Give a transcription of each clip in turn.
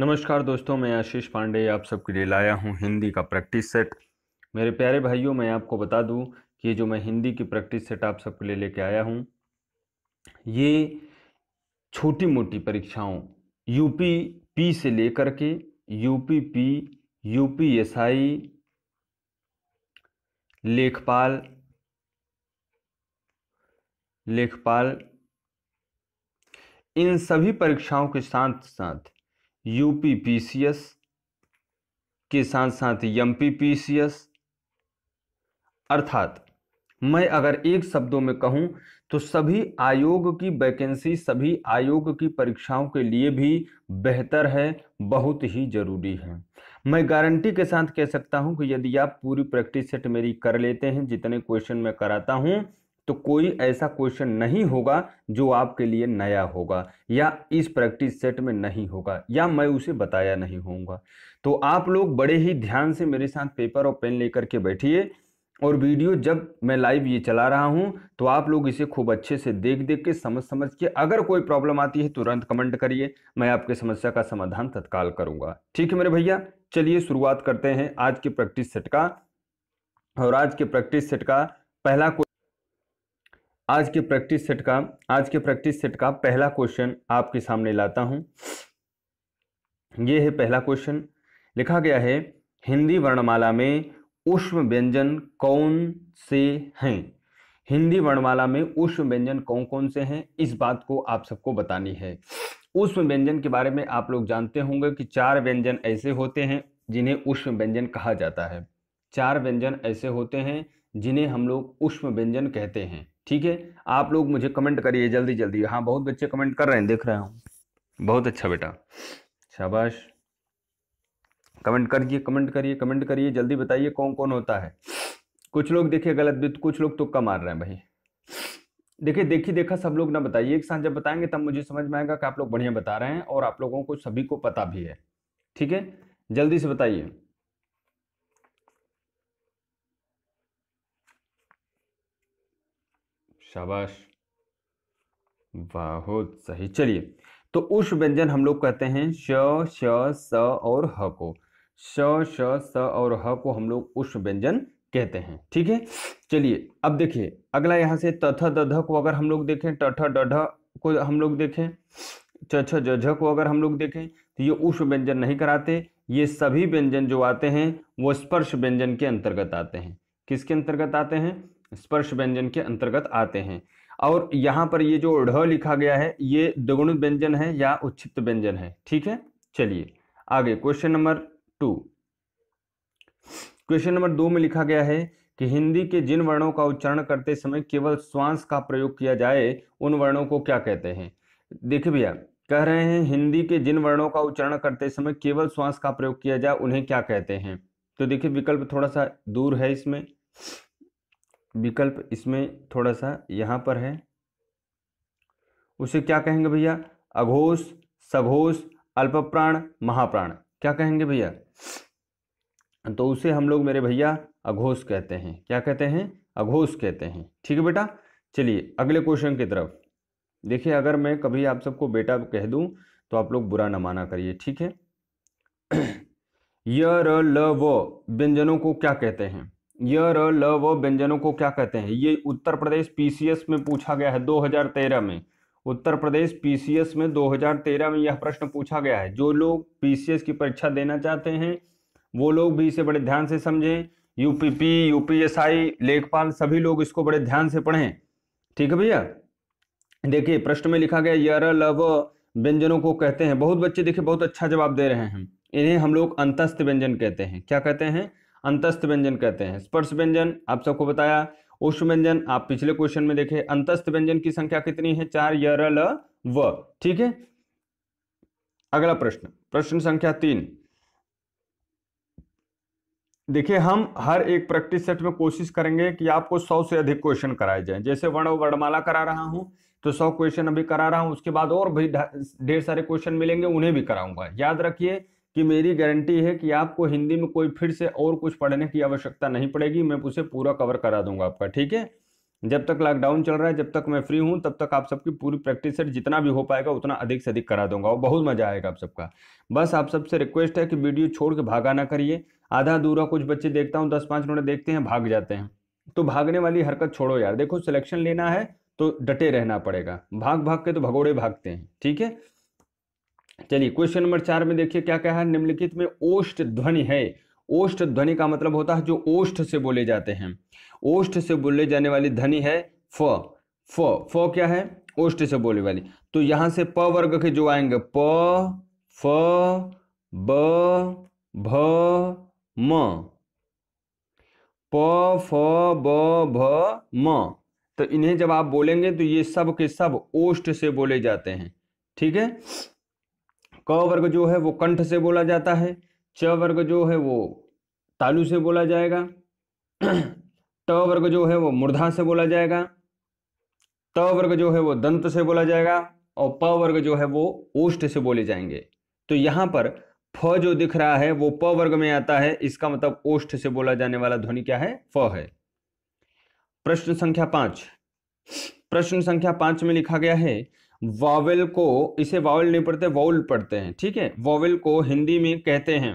नमस्कार दोस्तों मैं आशीष पांडे आप सबके लिए लाया हूँ हिंदी का प्रैक्टिस सेट मेरे प्यारे भाइयों मैं आपको बता दूँ कि जो मैं हिंदी की प्रैक्टिस सेट आप सबके लिए लेके आया हूँ ये छोटी मोटी परीक्षाओं यूपी पी से लेकर के यूपी पी यूपी लेखपाल लेखपाल इन सभी परीक्षाओं के साथ साथ यू पी सी एस के साथ साथ M P P C S अर्थात मैं अगर एक शब्दों में कहूं तो सभी आयोग की वैकेंसी सभी आयोग की परीक्षाओं के लिए भी बेहतर है बहुत ही ज़रूरी है मैं गारंटी के साथ कह सकता हूं कि यदि आप पूरी प्रैक्टिस सेट मेरी कर लेते हैं जितने क्वेश्चन मैं कराता हूं तो कोई ऐसा क्वेश्चन नहीं होगा जो आपके लिए नया होगा या इस प्रैक्टिस सेट में नहीं होगा या मैं उसे बताया नहीं होऊंगा तो आप लोग बड़े ही ध्यान से मेरे साथ पेपर और पेन लेकर के बैठिए और वीडियो जब मैं लाइव ये चला रहा हूँ तो आप लोग इसे खूब अच्छे से देख देख के समझ समझ के अगर कोई प्रॉब्लम आती है तो तुरंत कमेंट करिए मैं आपके समस्या का समाधान तत्काल करूँगा ठीक है मेरे भैया चलिए शुरुआत करते हैं आज के प्रैक्टिस सेट का और आज के प्रैक्टिस सेट का पहला आज के प्रैक्टिस सेट का आज के प्रैक्टिस सेट का पहला क्वेश्चन आपके सामने लाता हूं यह है पहला क्वेश्चन लिखा गया है हिंदी वर्णमाला में उष्म व्यंजन कौन से हैं हिंदी वर्णमाला में उष्म व्यंजन कौन कौन से हैं इस बात को आप सबको बतानी है उष्म व्यंजन के बारे में आप लोग जानते होंगे कि चार व्यंजन ऐसे होते हैं जिन्हें उष्म व्यंजन कहा जाता है चार व्यंजन ऐसे होते हैं जिन्हें हम लोग उष्म व्यंजन कहते हैं ठीक है आप लोग मुझे कमेंट करिए जल्दी जल्दी हाँ बहुत बच्चे कमेंट कर रहे हैं देख रहा हूँ बहुत अच्छा बेटा शाबाश कमेंट करिए कमेंट करिए कमेंट करिए जल्दी बताइए कौन कौन होता है कुछ लोग देखिए गलत भी कुछ लोग तुक्का मार रहे हैं भाई देखिए देखिए देखा सब लोग ना बताइए एक साथ जब बताएंगे तब मुझे समझ में आएगा कि आप लोग बढ़िया बता रहे हैं और आप लोगों को सभी को पता भी है ठीक है जल्दी से बताइए शाबाश बहुत सही चलिए तो उष व्यंजन हम लोग कहते हैं श श स और ह को श श स और ह को हम लोग उष व्यंजन कहते हैं ठीक है चलिए अब देखिए अगला यहाँ से तथ दध को अगर हम लोग देखें टथ डढ को हम लोग देखें चछ जझ को अगर हम लोग देखें तो ये उष व्यंजन नहीं कराते ये सभी व्यंजन जो आते हैं वो स्पर्श व्यंजन के अंतर्गत आते हैं किसके अंतर्गत आते हैं स्पर्श व्यंजन के अंतर्गत आते हैं और यहाँ पर ये जो ढ लिखा गया है ये दुगुण व्यंजन है या उच्छिप्त व्यंजन है ठीक है चलिए आगे question number two question number दो में लिखा गया है कि हिंदी के जिन वर्णों का उच्चारण करते समय केवल श्वास का प्रयोग किया जाए उन वर्णों को क्या कहते हैं देखिए भैया कह रहे हैं हिंदी के जिन वर्णों का उच्चारण करते समय केवल श्वास का प्रयोग किया जाए उन्हें क्या कहते हैं तो देखिए विकल्प थोड़ा सा दूर है इसमें विकल्प इसमें थोड़ा सा यहाँ पर है उसे क्या कहेंगे भैया अघोष सघोष अल्पप्राण महाप्राण क्या कहेंगे भैया तो उसे हम लोग मेरे भैया अघोष कहते हैं क्या कहते हैं अघोष कहते हैं ठीक है बेटा चलिए अगले क्वेश्चन की तरफ देखिए अगर मैं कभी आप सबको बेटा कह दूं तो आप लोग बुरा ना माना करिए ठीक है य ल व्यंजनों को क्या कहते हैं य र ल व व्यंजनों को क्या कहते हैं ये उत्तर प्रदेश पीसीएस में पूछा गया है 2013 में उत्तर प्रदेश पीसीएस में 2013 में यह प्रश्न पूछा गया है जो लोग पीसीएस की परीक्षा देना चाहते हैं वो लोग भी इसे बड़े ध्यान से समझें यूपीपी यूपीएसआई लेखपाल सभी लोग इसको बड़े ध्यान से पढ़ें ठीक है भैया देखिए प्रश्न में लिखा गया यर लव व्यंजनों को कहते हैं बहुत बच्चे देखिए बहुत अच्छा जवाब दे रहे हैं इन्हें हम लोग अंतस्थ व्यंजन कहते हैं क्या कहते हैं अंतस्थ व्यंजन कहते हैं स्पर्श व्यंजन आप सबको बताया उष्ण व्यंजन आप पिछले क्वेश्चन में देखे अंतस्थ व्यंजन की संख्या कितनी है चार य व ठीक है अगला प्रश्न प्रश्न संख्या तीन देखिए हम हर एक प्रैक्टिस सेट में कोशिश करेंगे कि आपको सौ से अधिक क्वेश्चन कराए जाएं जैसे वर्ण वर्णमाला करा रहा हूं तो सौ क्वेश्चन अभी करा रहा हूं उसके बाद और भी ढेर सारे क्वेश्चन मिलेंगे उन्हें भी कराऊंगा याद रखिए कि मेरी गारंटी है कि आपको हिंदी में कोई फिर से और कुछ पढ़ने की आवश्यकता नहीं पड़ेगी मैं उसे पूरा कवर करा दूंगा आपका ठीक है जब तक लॉकडाउन चल रहा है जब तक मैं फ्री हूँ तब तक आप सबकी पूरी प्रैक्टिस सेट जितना भी हो पाएगा उतना अधिक से अधिक करा दूंगा और बहुत मजा आएगा आप सबका बस आप सबसे रिक्वेस्ट है कि वीडियो छोड़ के भागा ना करिए आधा दूरा कुछ बच्चे देखता हूँ दस पाँच मिनट देखते हैं भाग जाते हैं तो भागने वाली हरकत छोड़ो यार देखो सिलेक्शन लेना है तो डटे रहना पड़ेगा भाग भाग के तो भगोड़े भागते हैं ठीक है चलिए क्वेश्चन नंबर चार में देखिए क्या कहा है निम्नलिखित में ओष्ट ध्वनि है ओष्ठ ध्वनि का मतलब होता है जो ओष्ठ से बोले जाते हैं ओष्ट से बोले जाने वाली ध्वनि है फ फ फ क्या है ओष्ट से बोले वाली तो यहां से प वर्ग के जो आएंगे प फ ब भ म प फ ब भ म तो इन्हें जब आप बोलेंगे तो ये सब के सब ओष्ट से बोले जाते हैं ठीक है क वर्ग जो है वो कंठ से बोला जाता है च वर्ग जो है वो तालु से बोला जाएगा ट वर्ग जो है वो मूर्धा से बोला जाएगा त वर्ग जो है वो दंत से बोला जाएगा और प वर्ग जो है वो ओष्ठ से बोले जाएंगे तो यहाँ पर फ जो दिख रहा है वो प वर्ग में आता है इसका मतलब ओष्ठ से बोला जाने वाला ध्वनि क्या है फ है प्रश्न संख्या पांच प्रश्न संख्या पांच में लिखा गया है वावल को इसे वावल नहीं पढ़ते वाउल पढ़ते हैं ठीक है वावल को हिंदी में कहते हैं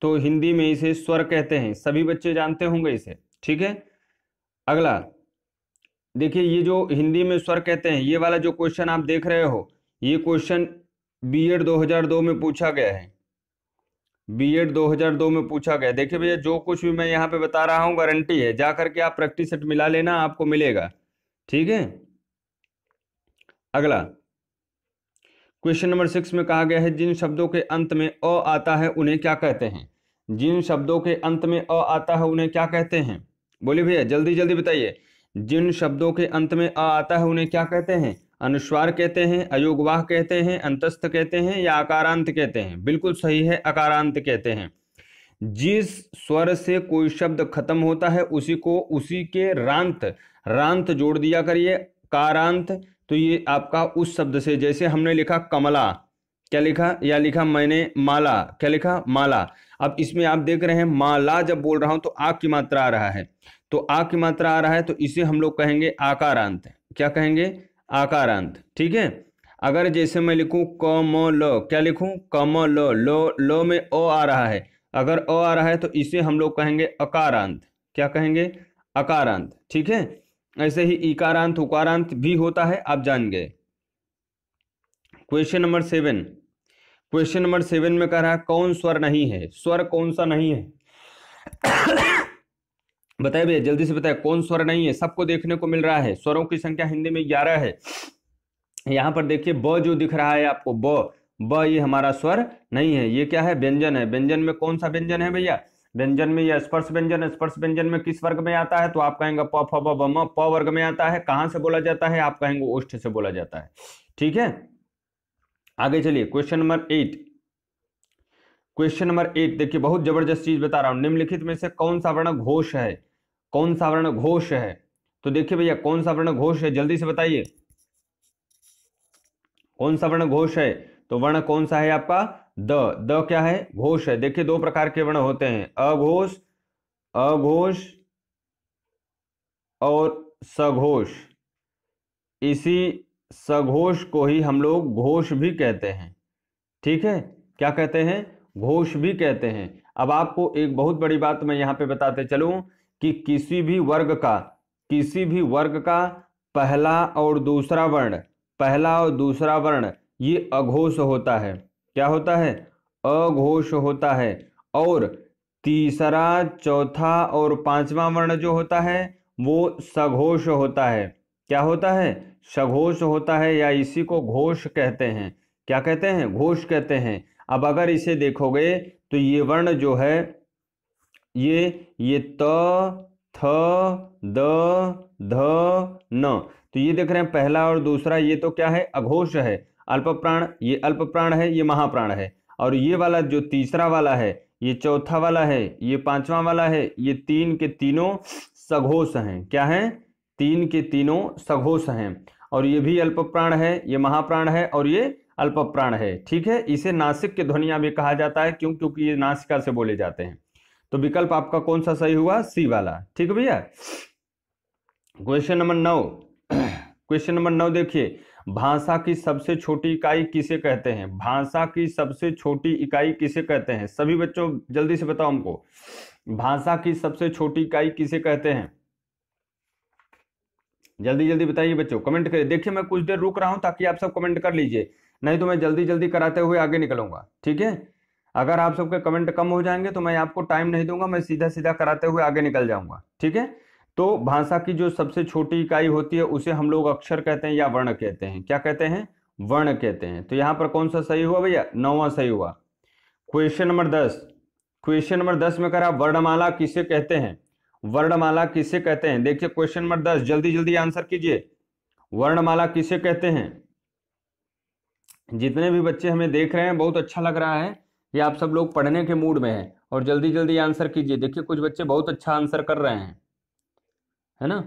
तो हिंदी में इसे स्वर कहते हैं सभी बच्चे जानते होंगे इसे ठीक है अगला देखिए ये जो हिंदी में स्वर कहते हैं ये वाला जो क्वेश्चन आप देख रहे हो ये क्वेश्चन बी एड में पूछा गया है बी एड में पूछा गया देखिए भैया जो कुछ भी मैं यहाँ पे बता रहा हूँ गारंटी है जा करके आप प्रैक्टिस सेट मिला लेना आपको मिलेगा ठीक है अगला क्वेश्चन नंबर सिक्स में कहा गया है जिन शब्दों के अंत में अ आता है उन्हें क्या कहते हैं जिन शब्दों के अंत में अ आता है उन्हें क्या कहते हैं बोलिए भैया जल्दी जल्दी बताइए जिन शब्दों के अंत में अ आता है उन्हें क्या कहते हैं अनुस्वार कहते हैं अयोगवाह कहते हैं अंतस्थ कहते हैं या अकारांत कहते हैं बिल्कुल सही है अकारांत कहते हैं जिस स्वर से कोई शब्द खत्म होता है उसी को उसी के रांत रांत जोड़ दिया करिए कारांत तो ये आपका उस शब्द से जैसे हमने लिखा कमला क्या लिखा या लिखा मैंने माला क्या लिखा माला अब इसमें आप देख रहे हैं माला जब बोल रहा हूं तो आ की मात्रा आ रहा है तो आ की मात्रा आ रहा है तो इसे हम लोग कहेंगे आकारांत क्या कहेंगे आकारांत ठीक है अगर जैसे मैं लिखूं कम ल क्या लिखूं कम लो लो लो में ओ आ रहा है अगर ओ आ रहा है तो इसे हम लोग कहेंगे अकारांत क्या कहेंगे अकारांत ठीक है ऐसे ही इकारांत उकारांत भी होता है आप जान गए question number seven question number seven में कह रहा है कौन स्वर नहीं है स्वर कौन सा नहीं है बताए भैया जल्दी से बताए कौन स्वर नहीं है सबको देखने को मिल रहा है स्वरों की संख्या हिंदी में ग्यारह है यहाँ पर देखिए ब जो दिख रहा है आपको ब ब ये हमारा स्वर नहीं है ये क्या है व्यंजन है व्यंजन में कौन सा व्यंजन है भैया व्यंजन में या स्पर्श व्यंजन स्पर्श व्यंजन में किस वर्ग में आता है तो आप कहेंगे प फ ब प वर्ग में आता है कहां से बोला जाता है आप कहेंगे ओष्ठ से बोला जाता है ठीक है आगे चलिए question number eight question number eight देखिए बहुत जबरदस्त चीज बता रहा हूं निम्नलिखित में से कौन सा वर्ण घोष है कौन सा वर्ण घोष है तो देखिए भैया कौन सा वर्ण घोष है जल्दी से बताइए कौन सा वर्ण घोष है तो वर्ण कौन सा है आपका द द क्या है घोष है देखिए दो प्रकार के वर्ण होते हैं अघोष अघोष और सघोष इसी सघोष को ही हम लोग घोष भी कहते हैं ठीक है क्या कहते हैं घोष भी कहते हैं अब आपको एक बहुत बड़ी बात मैं यहां पे बताते चलू कि किसी भी वर्ग का किसी भी वर्ग का पहला और दूसरा वर्ण पहला और दूसरा वर्ण ये अघोष होता है क्या होता है अघोष होता है और तीसरा चौथा और पांचवा वर्ण जो होता है वो सघोष होता है क्या होता है सघोष होता है या इसी को घोष कहते हैं क्या कहते हैं घोष कहते हैं अब अगर इसे देखोगे तो ये वर्ण जो है ये ये त थ द ध न तो ये देख रहे हैं पहला और दूसरा ये तो क्या है अघोष है अल्प प्राण ये अल्प प्राण है ये महाप्राण है और ये वाला जो तीसरा वाला है ये चौथा वाला है ये पांचवा वाला है ये तीन के तीनों सघोष हैं क्या हैं तीन के तीनों सघोष हैं और ये भी अल्प प्राण है ये महाप्राण है और ये अल्प प्राण है ठीक है इसे नासिक के ध्वनिया भी कहा जाता है क्यों क्योंकि ये नासिका से बोले जाते हैं तो विकल्प आपका कौन सा सही हुआ सी वाला ठीक भैया क्वेश्चन नंबर नौ क्वेश्चन नंबर नौ देखिए भाषा की सबसे छोटी इकाई किसे कहते हैं भाषा की सबसे छोटी इकाई किसे कहते हैं सभी बच्चों जल्दी से बताओ हमको भाषा की सबसे छोटी इकाई किसे कहते हैं जल्दी जल्दी बताइए बच्चों कमेंट करिए देखिए मैं कुछ देर रुक रहा हूं ताकि आप सब कमेंट कर लीजिए नहीं तो मैं जल्दी जल्दी कराते हुए आगे निकलूंगा ठीक है अगर आप सबके कमेंट कम हो जाएंगे तो मैं आपको टाइम नहीं दूंगा मैं सीधा सीधा कराते हुए आगे निकल जाऊंगा ठीक है तो भाषा की जो सबसे छोटी इकाई होती है उसे हम लोग अक्षर कहते हैं या वर्ण कहते हैं क्या कहते हैं वर्ण कहते हैं तो यहां पर कौन सा सही हुआ भैया नौवा सही हुआ क्वेश्चन नंबर दस क्वेश्चन नंबर दस में करा वर्णमाला किसे कहते हैं वर्णमाला किसे कहते हैं देखिए क्वेश्चन नंबर दस जल्दी जल्दी आंसर कीजिए वर्णमाला किसे कहते हैं जितने भी बच्चे हमें देख रहे हैं बहुत अच्छा लग रहा है कि आप सब लोग पढ़ने के मूड में हैं और जल्दी जल्दी आंसर कीजिए देखिए कुछ बच्चे बहुत अच्छा आंसर कर रहे हैं है ना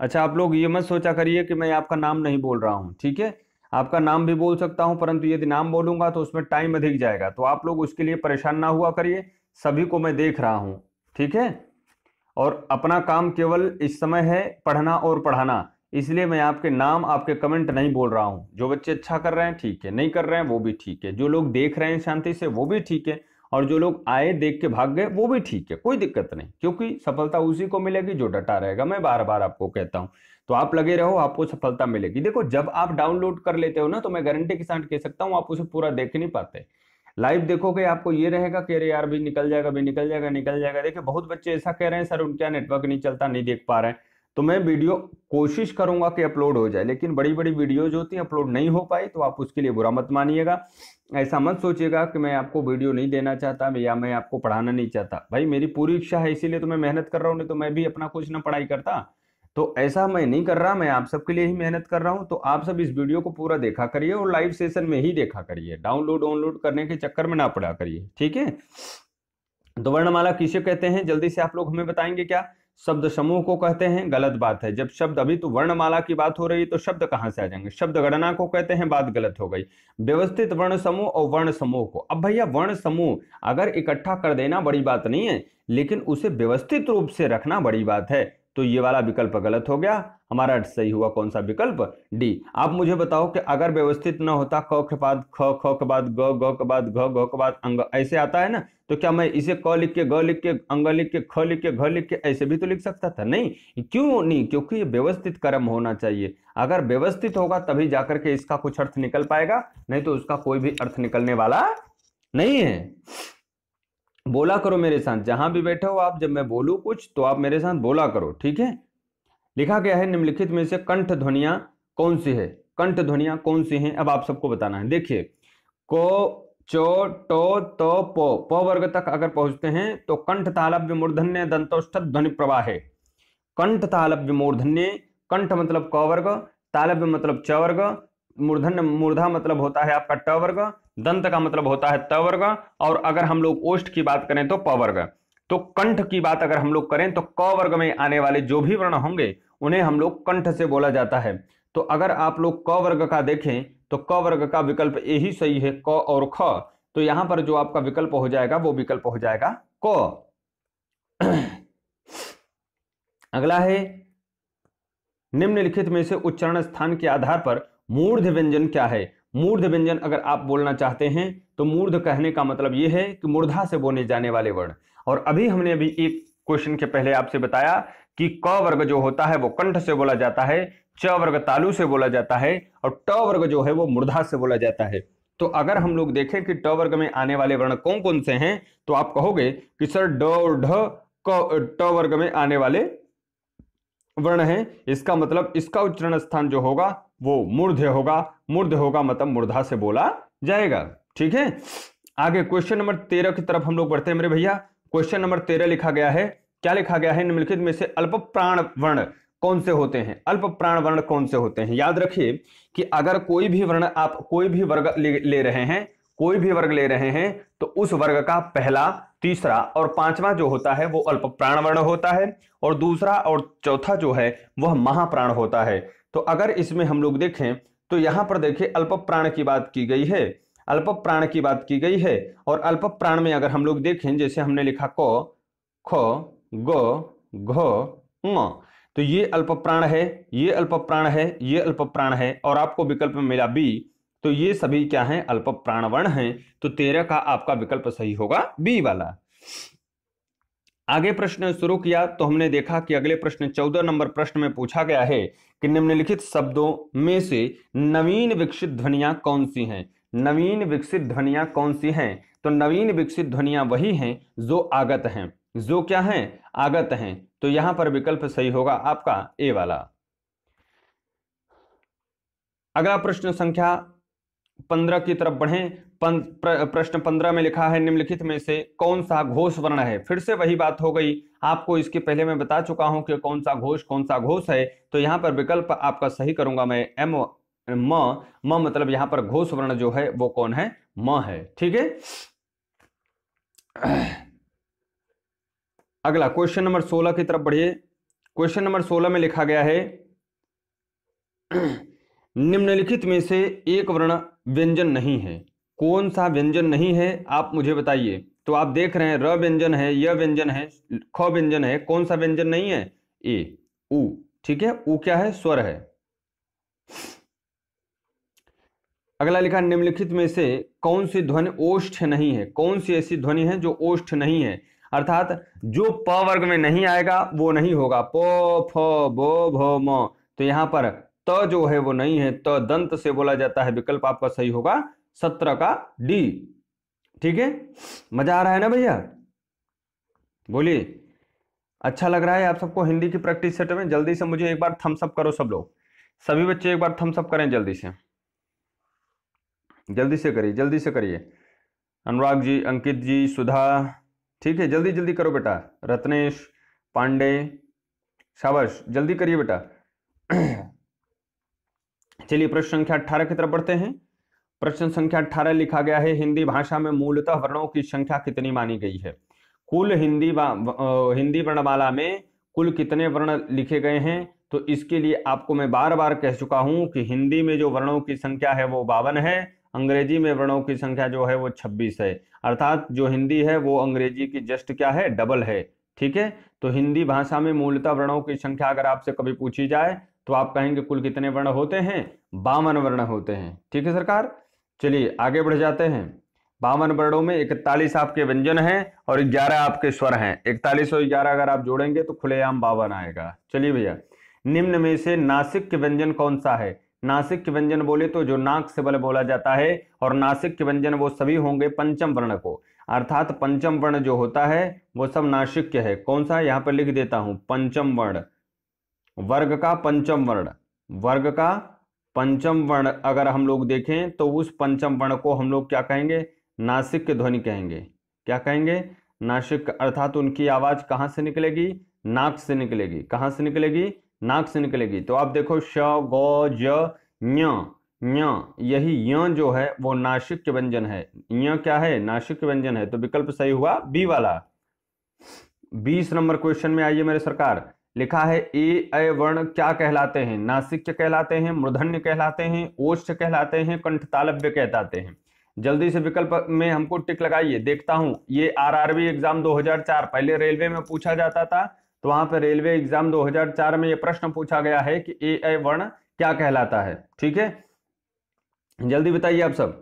अच्छा आप लोग ये मत सोचा करिए कि मैं आपका नाम नहीं बोल रहा हूँ ठीक है आपका नाम भी बोल सकता हूँ परंतु यदि नाम बोलूंगा तो उसमें टाइम अधिक जाएगा तो आप लोग उसके लिए परेशान ना हुआ करिए सभी को मैं देख रहा हूँ ठीक है और अपना काम केवल इस समय है पढ़ना और पढ़ाना इसलिए मैं आपके नाम आपके कमेंट नहीं बोल रहा हूँ जो बच्चे अच्छा कर रहे हैं ठीक है नहीं कर रहे हैं वो भी ठीक है जो लोग देख रहे हैं शांति से वो भी ठीक है और जो लोग आए देख के भाग गए वो भी ठीक है कोई दिक्कत नहीं क्योंकि सफलता उसी को मिलेगी जो डटा रहेगा मैं बार बार आपको कहता हूँ तो आप लगे रहो आपको सफलता मिलेगी देखो जब आप डाउनलोड कर लेते हो ना तो मैं गारंटी के साथ कह सकता हूँ आप उसे पूरा देख नहीं पाते लाइव देखोगे आपको ये रहेगा कि अरे यार भी निकल जाएगा भी निकल जाएगा निकल जाएगा देखिए बहुत बच्चे ऐसा कह रहे हैं सर उनका नेटवर्क नहीं चलता नहीं देख पा रहे हैं तो मैं वीडियो कोशिश करूंगा कि अपलोड हो जाए लेकिन बड़ी बड़ी वीडियोज होती हैं अपलोड नहीं हो पाई तो आप उसके लिए बुरा मत मानिएगा ऐसा मत सोचिएगा कि मैं आपको वीडियो नहीं देना चाहता या मैं आपको पढ़ाना नहीं चाहता भाई मेरी पूरी इच्छा है इसीलिए तो मैं मेहनत कर रहा हूँ नहीं तो मैं भी अपना कुछ ना पढ़ाई करता तो ऐसा मैं नहीं कर रहा मैं आप सबके लिए ही मेहनत कर रहा हूँ तो आप सब इस वीडियो को पूरा देखा करिए और लाइव सेशन में ही देखा करिए डाउनलोड ऑनलोड करने के चक्कर में ना पढ़ा करिए ठीक है तो वर्णमाला किसे कहते हैं जल्दी से आप लोग हमें बताएंगे क्या शब्द समूह को कहते हैं गलत बात है जब शब्द अभी तो वर्णमाला की बात हो रही है तो शब्द कहाँ से आ जाएंगे शब्द गणना को कहते हैं बात गलत हो गई व्यवस्थित वर्ण समूह और वर्ण समूह को अब भैया वर्ण समूह अगर इकट्ठा कर देना बड़ी बात नहीं है लेकिन उसे व्यवस्थित रूप से रखना बड़ी बात है तो ये वाला विकल्प गलत हो गया हमारा सही हुआ कौन सा विकल्प डी आप मुझे बताओ कि अगर व्यवस्थित न होता क के बाद ख ख के बाद ग ग के बाद घ घ के बाद अंग ऐसे आता है ना तो क्या मैं इसे क लिख के ग लिख के अंग लिख के ख लिख के घ लिख के ऐसे भी तो लिख सकता था नहीं क्यों नहीं क्योंकि ये व्यवस्थित कर्म होना चाहिए अगर व्यवस्थित होगा तभी जाकर के इसका कुछ अर्थ निकल पाएगा नहीं तो उसका कोई भी अर्थ निकलने वाला नहीं है बोला करो मेरे साथ जहां भी बैठे हो आप जब मैं बोलू कुछ तो आप मेरे साथ बोला करो ठीक है लिखा गया है निम्नलिखित में से कंठ ध्वनिया कौन सी है कंठ ध्वनिया कौन सी है अब आप सबको बताना है देखिए को चो टो तो पो प वर्ग तक अगर पहुंचते हैं तो कंठ तालव्य मूर्धन्य दंतोष्ठ ध्वनि प्रवाह है कंठ तालव्य मूर्धन्य कंठ मतलब क वर्ग तालव्य मतलब च वर्ग मूर्धन्य मूर्धा मतलब होता है आपका ट वर्ग दंत का मतलब होता है त वर्ग और अगर हम लोग ओष्ठ की बात करें तो प वर्ग तो कंठ की बात अगर हम लोग करें तो क वर्ग में आने वाले जो भी वर्ण होंगे उन्हें हम लोग कंठ से बोला जाता है तो अगर आप लोग क वर्ग का देखें तो क वर्ग का विकल्प ए ही सही है क और ख तो यहां पर जो आपका विकल्प हो जाएगा वो विकल्प हो जाएगा क अगला है निम्नलिखित में से उच्चारण स्थान के आधार पर मूर्ध व्यंजन क्या है मूर्ध व्यंजन अगर आप बोलना चाहते हैं तो मूर्ध कहने का मतलब यह है कि मूर्धा से बोले जाने वाले वर्ण और अभी हमने अभी एक क्वेश्चन के पहले आपसे बताया कि क वर्ग जो होता है वो कंठ से बोला जाता है च वर्ग तालु से बोला जाता है और ट वर्ग जो है वो मुर्धा से बोला जाता है तो अगर हम लोग देखें कि ट वर्ग में आने वाले वर्ण कौन कौन से हैं तो आप कहोगे कि सर ड और ढ ट वर्ग में आने वाले वर्ण हैं इसका मतलब इसका उच्चारण स्थान जो होगा वो मूर्ध होगा मूर्ध होगा मतलब मूर्धा से बोला जाएगा ठीक है आगे क्वेश्चन नंबर तेरह की तरफ हम लोग बढ़ते हैं मेरे भैया क्वेश्चन नंबर तेरह लिखा गया है क्या लिखा गया है निम्नलिखित में से अल्प प्राण वर्ण कौन से होते हैं अल्प प्राण वर्ण कौन से होते हैं याद रखिए कि अगर कोई भी वर्ण आप कोई भी वर्ग ले, ले रहे हैं कोई भी वर्ग ले रहे हैं तो उस वर्ग का पहला तीसरा और पांचवा जो होता है वो अल्प प्राण वर्ण होता है और दूसरा और चौथा जो है वह महाप्राण होता है तो अगर इसमें हम लोग देखें तो यहां पर देखिए अल्प प्राण की बात की गई है अल्प प्राण की बात की गई है और अल्प प्राण में अगर हम लोग देखें जैसे हमने लिखा क ख ग घ म तो ये अल्प प्राण है ये अल्प प्राण है ये अल्प प्राण है और आपको विकल्प मिला बी तो ये सभी क्या हैं अल्प प्राण वर्ण है तो तेरह का आपका विकल्प सही होगा बी वाला आगे प्रश्न शुरू किया तो हमने देखा कि अगले प्रश्न चौदह नंबर प्रश्न में पूछा गया है कि निम्नलिखित शब्दों में से नवीन विकसित ध्वनिया कौन सी हैं नवीन विकसित ध्वनिया कौन सी हैं तो नवीन विकसित ध्वनिया वही हैं जो आगत हैं जो क्या हैं आगत हैं तो यहां पर विकल्प सही होगा आपका ए वाला अगला प्रश्न संख्या पंद्रह की तरफ बढ़े प्रश्न पंद्रह में लिखा है निम्नलिखित में से कौन सा घोष वर्ण है फिर से वही बात हो गई आपको इसके पहले मैं बता चुका हूं कि कौन सा घोष कौन सा घोष है तो यहां पर विकल्प आपका सही करूंगा मैं एम म म मतलब यहां पर घोष वर्ण जो है वो कौन है म है ठीक है अगला क्वेश्चन नंबर सोलह की तरफ बढ़िए क्वेश्चन नंबर सोलह में लिखा गया है निम्नलिखित में से एक वर्ण व्यंजन नहीं है कौन सा व्यंजन नहीं है आप मुझे बताइए तो आप देख रहे हैं र व्यंजन है य व्यंजन है ख व्यंजन है कौन सा व्यंजन नहीं है ए उ ठीक है उ क्या है स्वर है अगला लिखा निम्नलिखित में से कौन सी ध्वनि ओष्ठ नहीं है कौन सी ऐसी ध्वनि है जो ओष्ठ नहीं है अर्थात जो प वर्ग में नहीं आएगा वो नहीं होगा पो फ बो भो म तो यहाँ पर त तो जो है वो नहीं है त तो दंत से बोला जाता है विकल्प आपका सही होगा सत्रह का डी ठीक है मजा आ रहा है ना भैया बोलिए अच्छा लग रहा है आप सबको हिंदी की प्रैक्टिस सेट में जल्दी से मुझे एक बार थम्सअप करो सब लोग सभी बच्चे एक बार थम्सअप करें जल्दी से जल्दी से करिए जल्दी से करिए अनुराग जी अंकित जी सुधा ठीक है जल्दी जल्दी करो बेटा रत्नेश पांडे शाबाश जल्दी करिए बेटा चलिए प्रश्न संख्या अट्ठारह की तरफ बढ़ते हैं प्रश्न संख्या अट्ठारह लिखा गया है हिंदी भाषा में मूलतः वर्णों की संख्या कितनी मानी गई है कुल हिंदी हिंदी वर्णमाला में कुल कितने वर्ण लिखे गए हैं तो इसके लिए आपको मैं बार बार कह चुका हूं कि हिंदी में जो वर्णों की संख्या है वो बावन है अंग्रेजी में वर्णों की संख्या जो है वो छब्बीस है अर्थात जो हिंदी है वो अंग्रेजी की जस्ट क्या है डबल है ठीक है तो हिंदी भाषा में मूलतः वर्णों की संख्या अगर आपसे कभी पूछी जाए तो आप कहेंगे कुल कितने वर्ण होते हैं बावन वर्ण होते हैं ठीक है सरकार चलिए आगे बढ़ जाते हैं बावन वर्णों में इकतालीस आपके व्यंजन हैं और ग्यारह आपके स्वर हैं इकतालीस और ग्यारह अगर आप जोड़ेंगे तो खुलेआम बावन आएगा चलिए भैया निम्न में से नासिक के व्यंजन कौन सा है नासिक के व्यंजन बोले तो जो नाक से बल बोला जाता है और नासिक के व्यंजन वो सभी होंगे पंचम वर्ण को अर्थात पंचम वर्ण जो होता है वो सब नासिक के है कौन सा यहाँ पर लिख देता हूं पंचम वर्ण वर्ग का पंचम वर्ण वर्ग का पंचम वर्ण अगर हम लोग देखें तो उस पंचम वर्ण को हम लोग क्या कहेंगे नासिक के ध्वनि कहेंगे क्या कहेंगे नासिक अर्थात उनकी आवाज कहाँ से निकलेगी नाक से निकलेगी कहाँ से निकलेगी नाक से निकलेगी तो आप देखो श गौ ज यही य जो है वो नासिक के व्यंजन है य क्या है नासिक के व्यंजन है तो विकल्प सही हुआ बी वाला बीस नंबर क्वेश्चन में आइए मेरे सरकार लिखा है ए ए वर्ण क्या कहलाते हैं नासिक कहलाते हैं मृधन्य कहलाते हैं ओष्ठ कहलाते हैं कंठतालव्य कहलाते हैं जल्दी से विकल्प में हमको टिक लगाइए देखता हूं ये आरआरबी एग्जाम 2004 पहले रेलवे में पूछा जाता था तो वहां पर रेलवे एग्जाम 2004 में यह प्रश्न पूछा गया है कि ए वर्ण क्या कहलाता है ठीक है जल्दी बताइए आप सब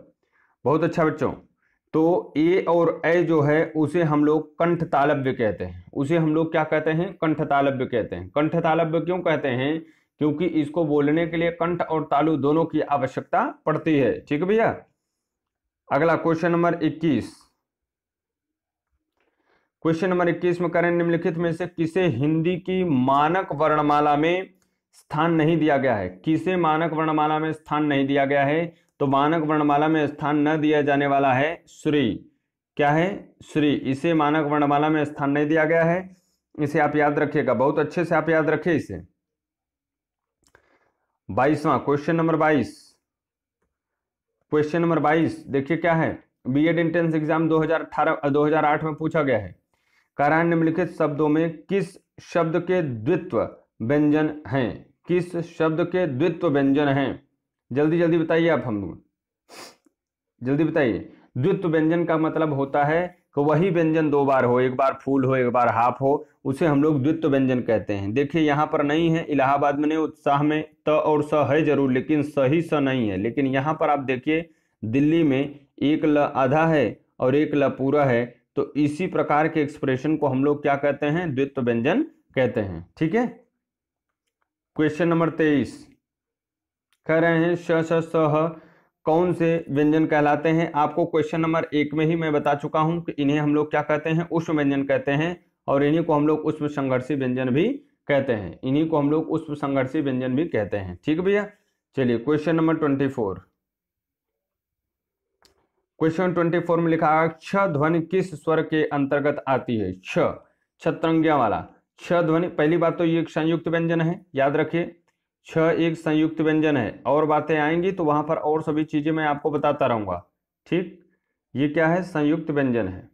बहुत अच्छा बच्चों तो ए और ए जो है उसे हम लोग कंठ तालव्य कहते हैं उसे हम लोग क्या कहते हैं कंठ तालव्य कहते हैं कंठ तालव्य क्यों कहते हैं क्योंकि इसको बोलने के लिए कंठ और तालु दोनों की आवश्यकता पड़ती है ठीक है भैया अगला क्वेश्चन नंबर इक्कीस क्वेश्चन नंबर इक्कीस में करें निम्नलिखित में से किसे हिंदी की मानक वर्णमाला में स्थान नहीं दिया गया है किसे मानक वर्णमाला में स्थान नहीं दिया गया है तो मानक वर्णमाला में स्थान न दिया जाने वाला है श्री क्या है श्री इसे मानक वर्णमाला में स्थान नहीं दिया गया है इसे आप याद रखिएगा बहुत अच्छे से आप याद रखिए इसे बाईसवा क्वेश्चन नंबर बाईस क्वेश्चन नंबर बाईस देखिए क्या है बीएड एंट्रेंस एग्जाम दो हजार में पूछा गया है कारण निम्नलिखित शब्दों में किस शब्द के द्वित्व व्यंजन हैं किस शब्द के द्वित्व व्यंजन हैं जल्दी जल्दी बताइए आप हम जल्दी बताइए द्वित्व व्यंजन का मतलब होता है कि वही व्यंजन दो बार हो एक बार फूल हो एक बार हाफ हो उसे हम लोग द्वित्व व्यंजन कहते हैं देखिए यहाँ पर नहीं है इलाहाबाद में नहीं उत्साह में त और स है जरूर लेकिन सही स नहीं है लेकिन यहाँ पर आप देखिए दिल्ली में एक ल आधा है और एक ल पूरा है तो इसी प्रकार के एक्सप्रेशन को हम लोग क्या कहते हैं द्वित्व व्यंजन कहते हैं ठीक है क्वेश्चन नंबर तेईस कह रहे हैं श स स कौन से व्यंजन कहलाते हैं आपको क्वेश्चन नंबर एक में ही मैं बता चुका हूं कि इन्हें हम लोग क्या कहते हैं उष्म व्यंजन कहते हैं और इन्हीं को हम लोग उष्म संघर्षी व्यंजन भी कहते हैं इन्हीं को हम लोग उष्म संघर्षी व्यंजन भी कहते हैं ठीक भैया चलिए question number twenty four question twenty four में लिखा है छ ध्वनि किस स्वर के अंतर्गत आती है छ छत्रंग्या वाला छ ध्वनि पहली बात तो ये एक संयुक्त व्यंजन है याद रखिए छ एक संयुक्त व्यंजन है और बातें आएंगी तो वहां पर और सभी चीजें मैं आपको बताता रहूंगा ठीक ये क्या है संयुक्त व्यंजन है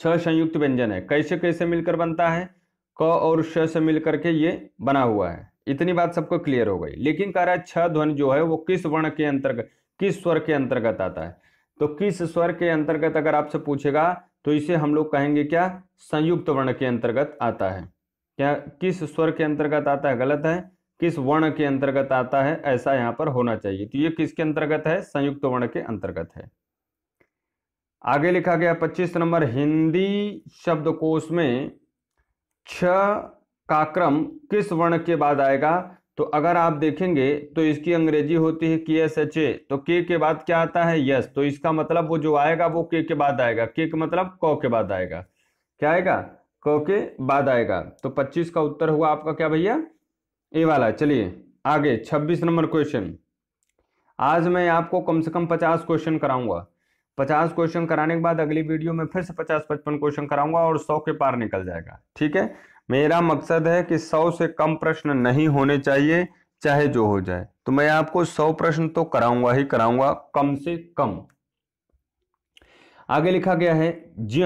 छ संयुक्त व्यंजन है कैसे कैसे मिलकर बनता है क और श से मिलकर के ये बना हुआ है इतनी बात सबको क्लियर हो गई लेकिन कह रहा है छ ध्वनि जो है वो किस वर्ण के अंतर्गत किस स्वर के अंतर्गत आता है तो किस स्वर के अंतर्गत अगर आपसे पूछेगा तो इसे हम लोग कहेंगे क्या संयुक्त वर्ण के अंतर्गत आता है क्या किस स्वर के अंतर्गत आता है गलत है किस वर्ण के अंतर्गत आता है ऐसा यहां पर होना चाहिए तो ये किसके अंतर्गत है संयुक्त वर्ण के अंतर्गत है आगे लिखा गया पच्चीस नंबर हिंदी शब्दकोश में छ का क्रम किस वर्ण के बाद आएगा तो अगर आप देखेंगे तो इसकी अंग्रेजी होती है के एस एच ए तो के के बाद क्या आता है यस तो इसका मतलब वो जो आएगा वो के के बाद आएगा के के मतलब क के बाद आएगा क्या आएगा क के बाद आएगा तो पच्चीस का उत्तर हुआ आपका क्या भैया ए वाला चलिए आगे छब्बीस नंबर क्वेश्चन आज मैं आपको कम से कम पचास क्वेश्चन कराऊंगा पचास क्वेश्चन कराने के बाद अगली वीडियो में फिर से पचास पचपन क्वेश्चन कराऊंगा और सौ के पार निकल जाएगा ठीक है मेरा मकसद है कि सौ से कम प्रश्न नहीं होने चाहिए चाहे जो हो जाए तो मैं आपको सौ प्रश्न तो कराऊंगा ही कराऊंगा कम से कम आगे लिखा गया है ज्ञ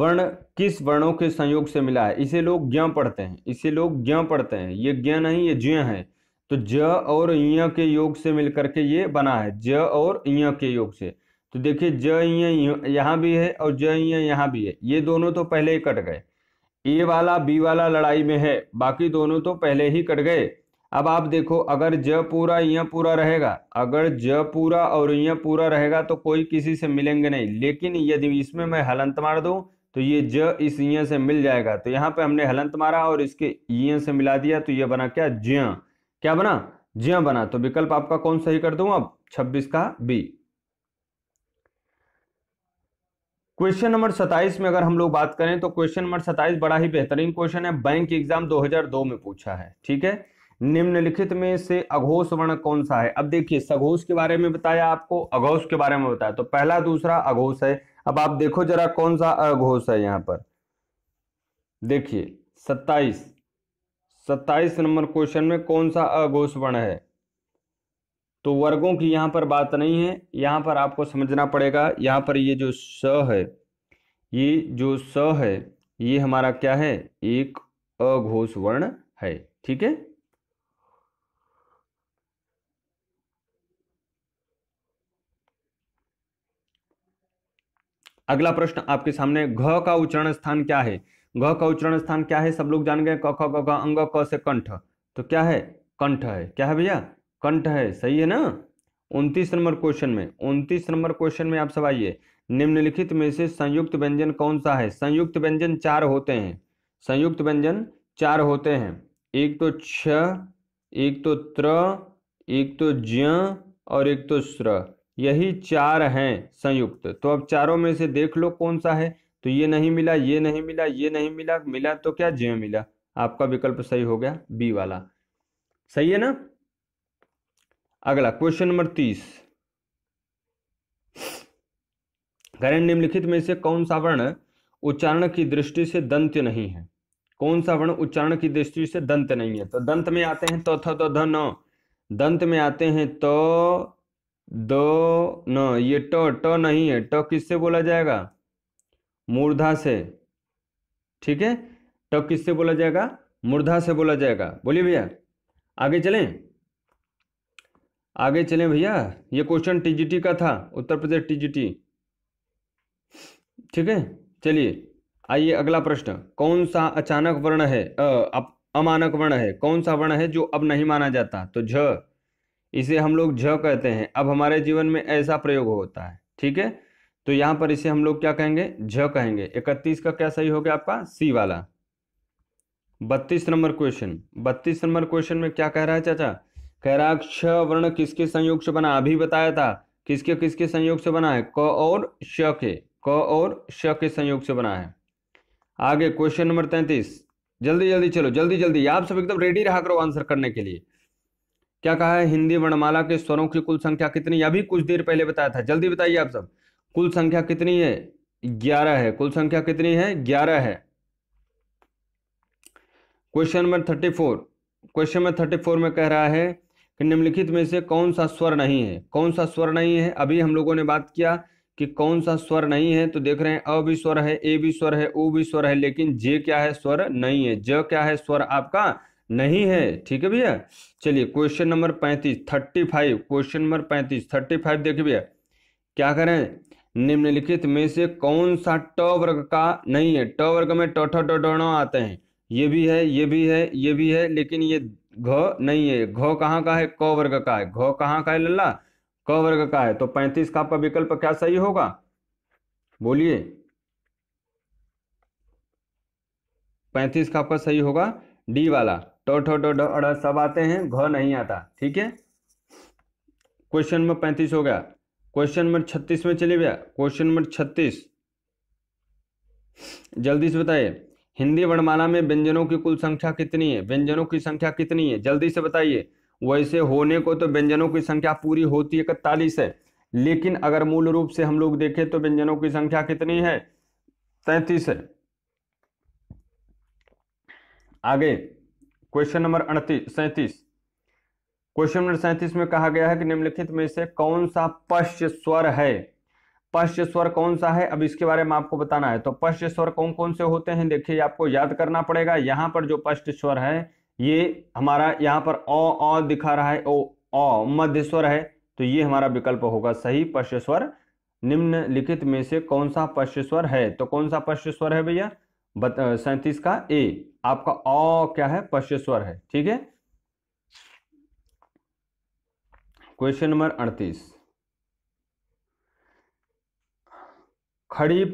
वर्ण किस वर्णों के संयोग से मिला है इसे लोग ज्ञ पढ़ते हैं इसे लोग ज्ञ पढ़ते हैं ये ज्ञ नहीं ये ज्ञ है तो ज और य के योग से मिलकर के ये बना है ज और य के योग से तो देखिए ज यहाँ भी है और ज यहाँ भी है ये दोनों तो पहले ही कट गए ए वाला बी वाला लड़ाई में है बाकी दोनों तो पहले ही कट गए अब आप देखो अगर ज पूरा य पूरा रहेगा अगर ज पूरा और य पूरा रहेगा तो कोई किसी से मिलेंगे नहीं लेकिन यदि इसमें मैं हलंत मार दूं तो ये ज इस य से मिल जाएगा तो यहाँ पे हमने हलंत मारा और इसके य से मिला दिया तो ये बना क्या ज क्या बना ज्य बना तो विकल्प आपका कौन सही कर दूं अब छब्बीस का बी क्वेश्चन नंबर 27 में अगर हम लोग बात करें तो क्वेश्चन नंबर 27 बड़ा ही बेहतरीन क्वेश्चन है बैंक एग्जाम 2002 में पूछा है ठीक है निम्नलिखित में से अघोष वर्ण कौन सा है अब देखिए सघोष के बारे में बताया आपको अघोष के बारे में बताया तो पहला दूसरा अघोष है अब आप देखो जरा कौन सा अघोष है यहाँ पर देखिए सत्ताईस सत्ताईस नंबर क्वेश्चन में कौन सा अघोष वर्ण है तो वर्गों की यहाँ पर बात नहीं है यहाँ पर आपको समझना पड़ेगा यहाँ पर ये जो स है ये जो स है ये हमारा क्या है एक अघोष वर्ण है ठीक है अगला प्रश्न आपके सामने घ का उच्चारण स्थान क्या है घ का उच्चारण स्थान क्या है सब लोग जान गए क ख ग अंग क से कंठ तो क्या है कंठ है क्या है भैया कंठ है सही है ना उनतीस नंबर क्वेश्चन में उनतीस नंबर क्वेश्चन में आप सब आइए निम्नलिखित में से संयुक्त व्यंजन कौन सा है संयुक्त व्यंजन चार होते हैं संयुक्त व्यंजन चार होते हैं एक तो छ एक तो त्र एक तो ज और एक तो स्र यही चार हैं संयुक्त तो अब चारों में से देख लो कौन सा है तो ये नहीं मिला ये नहीं मिला ये नहीं मिला मिला तो क्या ज्य मिला आपका विकल्प सही हो गया बी वाला सही है ना अगला क्वेश्चन नंबर तीस घरेन निम्नलिखित में से कौन सा वर्ण उच्चारण की दृष्टि से दंत नहीं है कौन सा वर्ण उच्चारण की दृष्टि से दंत नहीं है तो दंत में आते हैं तो तो ध न दंत में आते हैं तो दो न ये ट तो, ट तो नहीं है ट तो किससे बोला जाएगा मूर्धा से ठीक है ट किससे बोला जाएगा मूर्धा से बोला जाएगा बोलिए भैया आगे चलें आगे चलें भैया ये क्वेश्चन टीजीटी का था उत्तर प्रदेश टीजीटी ठीक है चलिए आइए अगला प्रश्न कौन सा अचानक वर्ण है अमानक वर्ण है कौन सा वर्ण है जो अब नहीं माना जाता तो झ इसे हम लोग झ कहते हैं अब हमारे जीवन में ऐसा प्रयोग होता है ठीक है तो यहाँ पर इसे हम लोग क्या कहेंगे झ कहेंगे इकतीस का क्या सही हो गया आपका सी वाला बत्तीस नंबर क्वेश्चन बत्तीस नंबर क्वेश्चन में क्या कह रहा है चाचा कैराक्ष वर्ण किसके संयोग से बना अभी बताया था किसके किसके संयोग से बना है क और श के क और श के संयोग से बना है आगे क्वेश्चन नंबर तैंतीस जल्दी जल्दी चलो जल्दी जल्दी आप सब एकदम रेडी रहा करो आंसर करने के लिए क्या कहा है हिंदी वर्णमाला के स्वरों की कुल संख्या कितनी अभी कुछ देर पहले बताया था जल्दी बताइए आप सब कुल संख्या कितनी है ग्यारह है कुल संख्या कितनी है ग्यारह है question number thirty four question number thirty four में कह रहा है कि निम्नलिखित में से कौन सा स्वर नहीं है कौन सा स्वर नहीं है अभी हम लोगों ने बात किया कि कौन सा स्वर नहीं है तो देख रहे हैं अ भी स्वर है ए भी स्वर है ओ भी स्वर है लेकिन जे क्या है स्वर नहीं है ज क्या है स्वर आपका नहीं है ठीक है भैया चलिए क्वेश्चन नंबर पैंतीस थर्टी फाइव क्वेश्चन नंबर पैंतीस थर्टी फाइव देखिए भैया क्या करें निम्नलिखित में से कौन सा ट वर्ग का नहीं है ट वर्ग में टठ आते हैं ये भी है ये भी है ये भी है लेकिन ये घ नहीं है घ कहाँ का है क वर्ग का है घ कहाँ का है लल्ला क वर्ग का है तो पैंतीस का आपका विकल्प क्या सही होगा बोलिए पैंतीस का आपका सही होगा डी वाला टो ठो टो ढ सब आते हैं घ नहीं आता ठीक है क्वेश्चन नंबर पैंतीस हो गया क्वेश्चन नंबर छत्तीस में चले गया क्वेश्चन नंबर छत्तीस जल्दी से बताइए हिंदी वर्णमाला में व्यंजनों की कुल संख्या कितनी है व्यंजनों की संख्या कितनी है जल्दी से बताइए वैसे होने को तो व्यंजनों की संख्या पूरी होती है इकतालीस है लेकिन अगर मूल रूप से हम लोग देखें तो व्यंजनों की संख्या कितनी है तैतीस है आगे क्वेश्चन नंबर अड़तीस सैतीस क्वेश्चन नंबर सैंतीस में कहा गया है कि निम्नलिखित में से कौन सा पश्च स्वर है पश्च स्वर कौन सा है अब इसके बारे में आपको बताना है तो पश्च स्वर कौन कौन से होते हैं देखिए आपको याद करना पड़ेगा यहाँ पर जो पश्च स्वर है ये हमारा यहाँ पर अ दिखा रहा है ओ अ मध्य स्वर है तो ये हमारा विकल्प होगा सही पश्च स्वर निम्नलिखित में से कौन सा पश्च स्वर है तो कौन सा पश्च स्वर है भैया सैंतीस का ए आपका अ क्या है पश्च स्वर है ठीक है क्वेश्चन नंबर अड़तीस खड़ी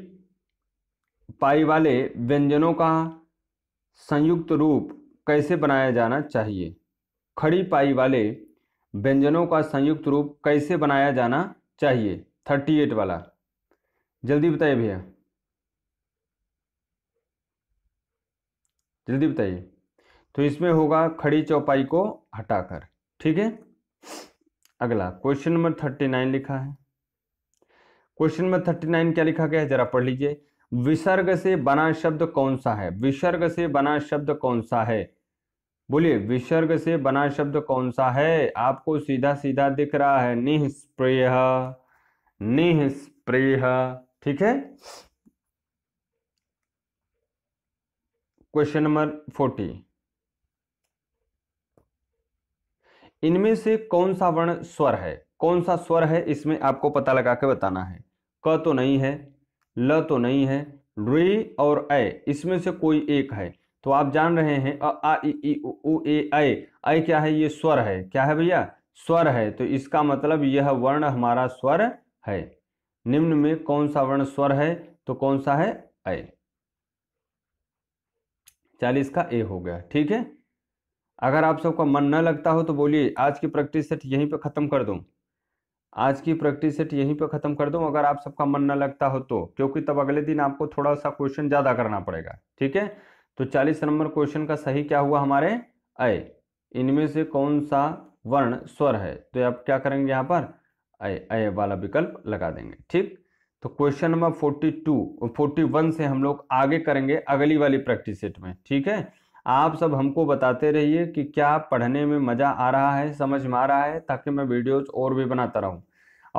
पाई वाले व्यंजनों का संयुक्त रूप कैसे बनाया जाना चाहिए खड़ी पाई वाले व्यंजनों का संयुक्त रूप कैसे बनाया जाना चाहिए थर्टी एट वाला जल्दी बताइए भैया जल्दी बताइए तो इसमें होगा खड़ी चौपाई को हटाकर ठीक है अगला क्वेश्चन नंबर थर्टी नाइन लिखा है क्वेश्चन नंबर थर्टी नाइन क्या लिखा गया है जरा पढ़ लीजिए विसर्ग से बना शब्द कौन सा है विसर्ग से बना शब्द कौन सा है बोलिए विसर्ग से बना शब्द कौन सा है आपको सीधा सीधा दिख रहा है निःस्प्रेय निःस्प्रेय ठीक है क्वेश्चन नंबर फोर्टी इनमें से कौन सा वर्ण स्वर है कौन सा स्वर है इसमें आपको पता लगा के बताना है क तो नहीं है ल तो नहीं है रे और ए इसमें से कोई एक है तो आप जान रहे हैं अ आ इ ई उ ए ऐ ऐ क्या है ये स्वर है क्या है भैया स्वर है तो इसका मतलब यह वर्ण हमारा स्वर है निम्न में कौन सा वर्ण स्वर है तो कौन सा है ऐ चालीस का ए हो गया ठीक है अगर आप सबका मन न लगता हो तो बोलिए आज की प्रैक्टिस सेट यहीं पे ख़त्म कर दूं आज की प्रैक्टिस सेट यहीं पर ख़त्म कर दो अगर आप सबका मन ना लगता हो तो क्योंकि तब अगले दिन आपको थोड़ा सा क्वेश्चन ज़्यादा करना पड़ेगा ठीक है तो चालीस नंबर क्वेश्चन का सही क्या हुआ हमारे अय इनमें से कौन सा वर्ण स्वर है तो आप क्या करेंगे यहाँ पर अय अय वाला विकल्प लगा देंगे ठीक तो question number forty two forty one से हम लोग आगे करेंगे अगली वाली प्रैक्टिस सेट में ठीक है आप सब हमको बताते रहिए कि क्या पढ़ने में मज़ा आ रहा है समझ में आ रहा है ताकि मैं वीडियोज़ और भी बनाता रहूँ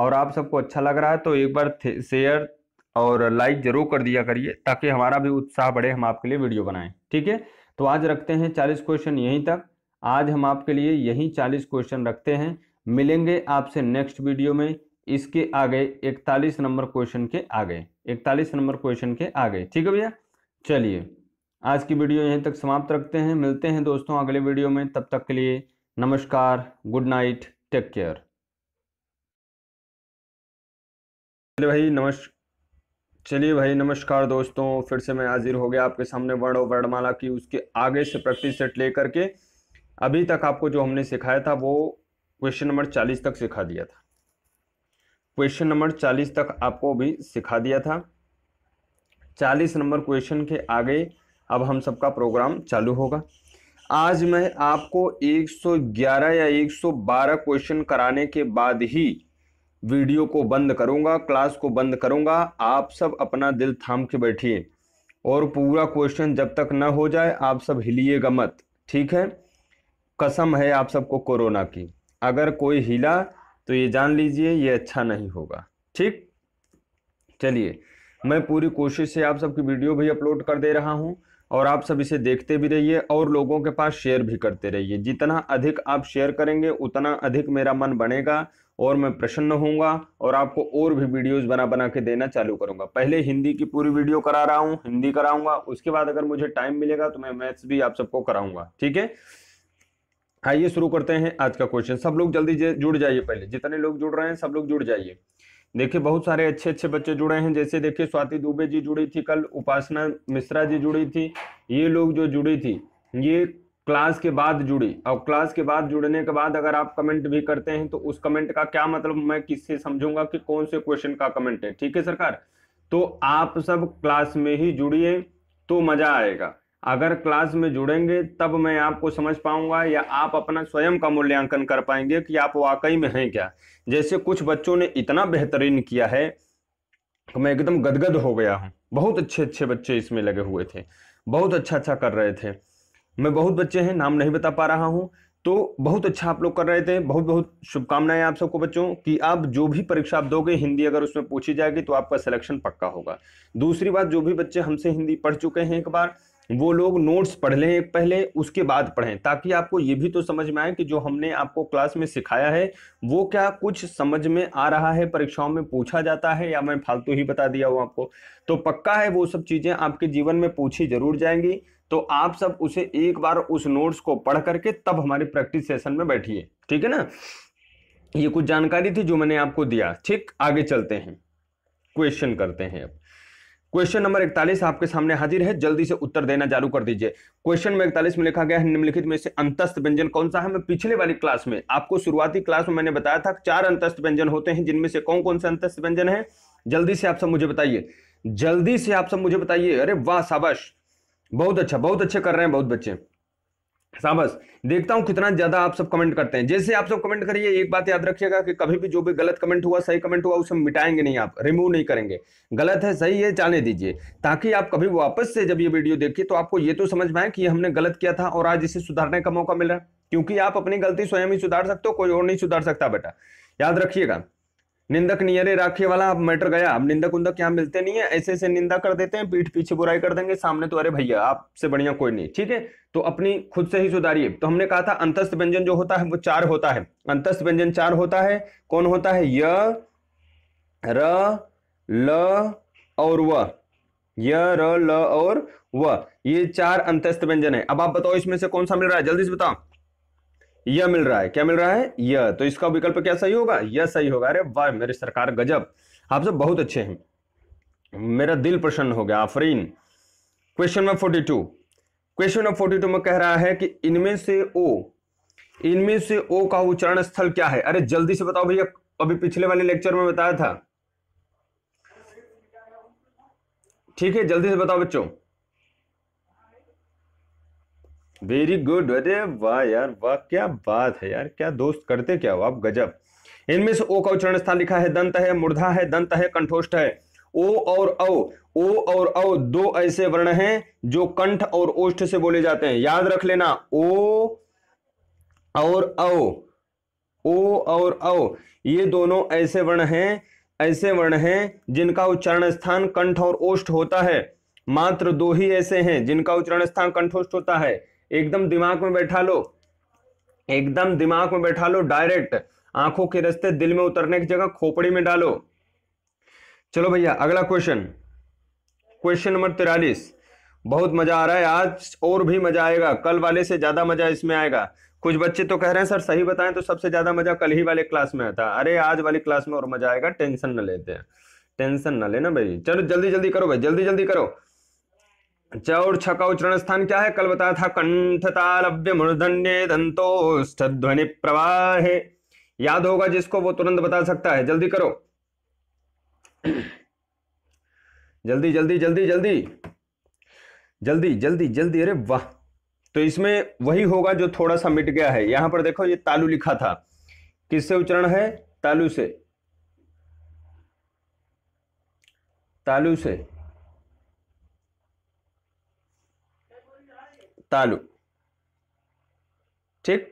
और आप सबको अच्छा लग रहा है तो एक बार शेयर और लाइक ज़रूर कर दिया करिए ताकि हमारा भी उत्साह बढ़े हम आपके लिए वीडियो बनाएं ठीक है तो आज रखते हैं चालीस क्वेश्चन यहीं तक आज हम आपके लिए यही चालीस क्वेश्चन रखते हैं मिलेंगे आपसे नेक्स्ट वीडियो में इसके आगे इकतालीस नंबर क्वेश्चन के आगे इकतालीस नंबर क्वेश्चन के आगे ठीक है भैया चलिए आज की वीडियो यहीं तक समाप्त रखते हैं मिलते हैं दोस्तों अगले वीडियो में तब तक के लिए नमस्कार गुड नाइट टेक केयर चलिए भाई नमस् चलिए भाई नमस्कार दोस्तों फिर से मैं हाजिर हो गया आपके सामने वर्ण और वर्णमाला की उसके आगे से प्रैक्टिस सेट लेकर के अभी तक आपको जो हमने सिखाया था वो क्वेश्चन नंबर चालीस तक सिखा दिया था क्वेश्चन नंबर चालीस तक आपको भी सिखा दिया था चालीस नंबर क्वेश्चन के आगे अब हम सबका प्रोग्राम चालू होगा आज मैं आपको 111 या 112 क्वेश्चन कराने के बाद ही वीडियो को बंद करूंगा क्लास को बंद करूंगा आप सब अपना दिल थाम के बैठिए और पूरा क्वेश्चन जब तक ना हो जाए आप सब हिलिएगा मत ठीक है कसम है आप सबको कोरोना की अगर कोई हिला तो ये जान लीजिए ये अच्छा नहीं होगा ठीक चलिए मैं पूरी कोशिश से आप सबकी वीडियो भी अपलोड कर दे रहा हूँ और आप सब इसे देखते भी रहिए और लोगों के पास शेयर भी करते रहिए जितना अधिक आप शेयर करेंगे उतना अधिक मेरा मन बनेगा और मैं प्रसन्न होऊंगा और आपको और भी वीडियोस बना बना के देना चालू करूंगा पहले हिंदी की पूरी वीडियो करा रहा हूं हिंदी कराऊंगा उसके बाद अगर मुझे टाइम मिलेगा तो मैं मैथ्स भी आप सबको कराऊंगा ठीक है आइए शुरू करते हैं आज का क्वेश्चन सब लोग जल्दी जुड़ जाइए पहले जितने लोग जुड़ रहे हैं सब लोग जुड़ जाइए देखिए बहुत सारे अच्छे अच्छे बच्चे जुड़े हैं जैसे देखिए स्वाति दुबे जी जुड़ी थी कल उपासना मिश्रा जी जुड़ी थी ये लोग जो जुड़ी थी ये क्लास के बाद जुड़ी और क्लास के बाद जुड़ने के बाद अगर आप कमेंट भी करते हैं तो उस कमेंट का क्या मतलब मैं किससे समझूंगा कि कौन से क्वेश्चन का कमेंट है ठीक है सरकार तो आप सब क्लास में ही जुड़िए तो मज़ा आएगा अगर क्लास में जुड़ेंगे तब मैं आपको समझ पाऊंगा या आप अपना स्वयं का मूल्यांकन कर पाएंगे कि आप वाकई में हैं क्या जैसे कुछ बच्चों ने इतना बेहतरीन किया है कि मैं एकदम गदगद हो गया हूँ बहुत अच्छे अच्छे बच्चे इसमें लगे हुए थे बहुत अच्छा अच्छा कर रहे थे मैं बहुत बच्चे हैं नाम नहीं बता पा रहा हूँ तो बहुत अच्छा आप लोग कर रहे थे बहुत बहुत शुभकामनाएं आप सबको बच्चों कि आप जो भी परीक्षा आप दोगे हिंदी अगर उसमें पूछी जाएगी तो आपका सिलेक्शन पक्का होगा दूसरी बात जो भी बच्चे हमसे हिंदी पढ़ चुके हैं एक बार वो लोग नोट्स पढ़ लें पहले उसके बाद पढ़ें ताकि आपको ये भी तो समझ में आए कि जो हमने आपको क्लास में सिखाया है वो क्या कुछ समझ में आ रहा है परीक्षाओं में पूछा जाता है या मैं फालतू ही बता दिया हूँ आपको तो पक्का है वो सब चीज़ें आपके जीवन में पूछी जरूर जाएंगी तो आप सब उसे एक बार उस नोट्स को पढ़ करके तब हमारे प्रैक्टिस सेशन में बैठिए ठीक है ना ये कुछ जानकारी थी जो मैंने आपको दिया ठीक आगे चलते हैं क्वेश्चन करते हैं अब क्वेश्चन नंबर इकतालीस आपके सामने हाजिर है जल्दी से उत्तर देना चालू कर दीजिए क्वेश्चन नंबर इकतालीस में लिखा गया है निम्नलिखित में से अंतस्थ व्यंजन कौन सा है मैं पिछले वाली क्लास में आपको शुरुआती क्लास में मैंने बताया था चार अंतस्थ व्यंजन होते हैं जिनमें से कौन कौन से अंतस्थ व्यंजन है जल्दी से आप सब मुझे बताइए जल्दी से आप सब मुझे बताइए अरे वाह शाबाश बहुत अच्छा बहुत अच्छे कर रहे हैं बहुत बच्चे साबस देखता हूं कितना ज्यादा आप सब कमेंट करते हैं जैसे आप सब कमेंट करिए एक बात याद रखिएगा कि कभी भी जो भी गलत कमेंट हुआ सही कमेंट हुआ उसे मिटाएंगे नहीं आप रिमूव नहीं करेंगे गलत है सही है जाने दीजिए ताकि आप कभी वापस से जब ये वीडियो देखिए तो आपको ये तो समझ में आए कि हमने गलत किया था और आज इसे सुधारने का मौका मिल रहा है क्योंकि आप अपनी गलती स्वयं ही सुधार सकते हो कोई और नहीं सुधार सकता बेटा याद रखिएगा निंदक नियरे राखी वाला अब मैटर गया अब निंदक उंदक यहाँ मिलते नहीं है ऐसे ऐसे निंदा कर देते हैं पीठ पीछे बुराई कर देंगे सामने तो अरे भैया आपसे बढ़िया कोई नहीं ठीक है तो अपनी खुद से ही सुधारिए तो हमने कहा था अंतस्थ व्यंजन जो होता है वो चार होता है अंतस्थ व्यंजन चार होता है कौन होता है य र ल और व य र ल और व ये चार अंतस्थ व्यंजन है अब आप बताओ इसमें से कौन सा मिल रहा है जल्दी से बताओ यह मिल रहा है क्या मिल रहा है यह तो इसका विकल्प क्या सही होगा यह सही होगा अरे वाह मेरी सरकार गजब आप सब बहुत अच्छे हैं मेरा दिल प्रसन्न हो गया आफरीन question number forty two question number forty two में कह रहा है कि इनमें से ओ इनमें से ओ का उच्चारण स्थल क्या है अरे जल्दी से बताओ भैया अभी पिछले वाले लेक्चर में बताया था ठीक है जल्दी से बताओ बच्चों वेरी गुड अरे वाह यार वाह क्या बात है यार क्या दोस्त करते क्या हो आप गजब इनमें से ओ का उच्चारण स्थान लिखा है दंत है मुर्धा है दंत है कंठोष्ठ है ओ और औ ओ और औ दो ऐसे वर्ण हैं जो कंठ और ओष्ठ से बोले जाते हैं याद रख लेना ओ और औ ओ और औ ये दोनों ऐसे वर्ण हैं ऐसे वर्ण हैं जिनका उच्चारण स्थान कंठ और ओष्ठ होता है मात्र दो ही ऐसे हैं जिनका उच्चारण स्थान कंठोष्ठ होता है एकदम दिमाग में बैठा लो एकदम दिमाग में बैठा लो डायरेक्ट आंखों के रस्ते दिल में उतरने की जगह खोपड़ी में डालो चलो भैया अगला क्वेश्चन क्वेश्चन नंबर तिरालीस बहुत मजा आ रहा है आज और भी मजा आएगा कल वाले से ज्यादा मजा इसमें आएगा कुछ बच्चे तो कह रहे हैं सर सही बताएं तो सबसे ज्यादा मजा कल ही वाले क्लास में आता अरे आज वाली क्लास में और मजा आएगा टेंशन न लेते हैं टेंशन ना लेना भाई चलो जल्दी जल्दी करो भाई जल्दी जल्दी करो च अच्छा, और छ का उच्चरण स्थान क्या है कल बताया था कंठ तालव्य मूर्धन्य दंतो ध्वनि प्रवाह याद होगा जिसको वो तुरंत बता सकता है जल्दी करो जल्दी जल्दी जल्दी जल्दी जल्दी जल्दी जल्दी अरे वाह तो इसमें वही होगा जो थोड़ा सा मिट गया है यहां पर देखो ये तालु लिखा था किससे उच्चरण है तालु से तालु से तालु ठीक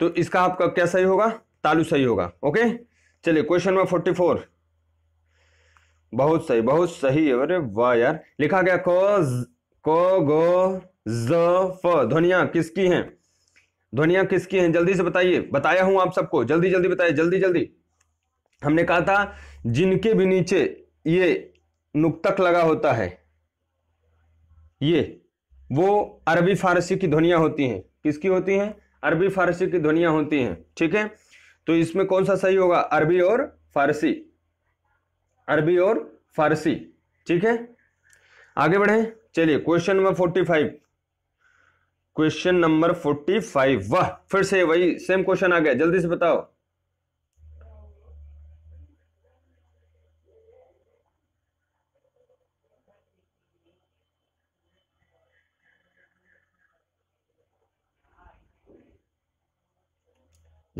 तो इसका आपका क्या सही होगा तालु सही होगा ओके चलिए क्वेश्चन नंबर फोर्टी फोर बहुत सही बहुत सही अरे वाह यार लिखा गया को को गो ज फ ध्वनिया किसकी हैं ध्वनिया किसकी हैं जल्दी से बताइए बताया हूं आप सबको जल्दी जल्दी बताइए जल्दी जल्दी हमने कहा था जिनके भी नीचे ये नुकतक लगा होता है ये वो अरबी फारसी की ध्वनियाँ होती हैं किसकी होती हैं अरबी फारसी की ध्वनियाँ होती हैं ठीक है तो इसमें कौन सा सही होगा अरबी और फारसी अरबी और फारसी ठीक है आगे बढ़े चलिए question number forty five question number forty five वह फिर से वही सेम क्वेश्चन आ गया जल्दी से बताओ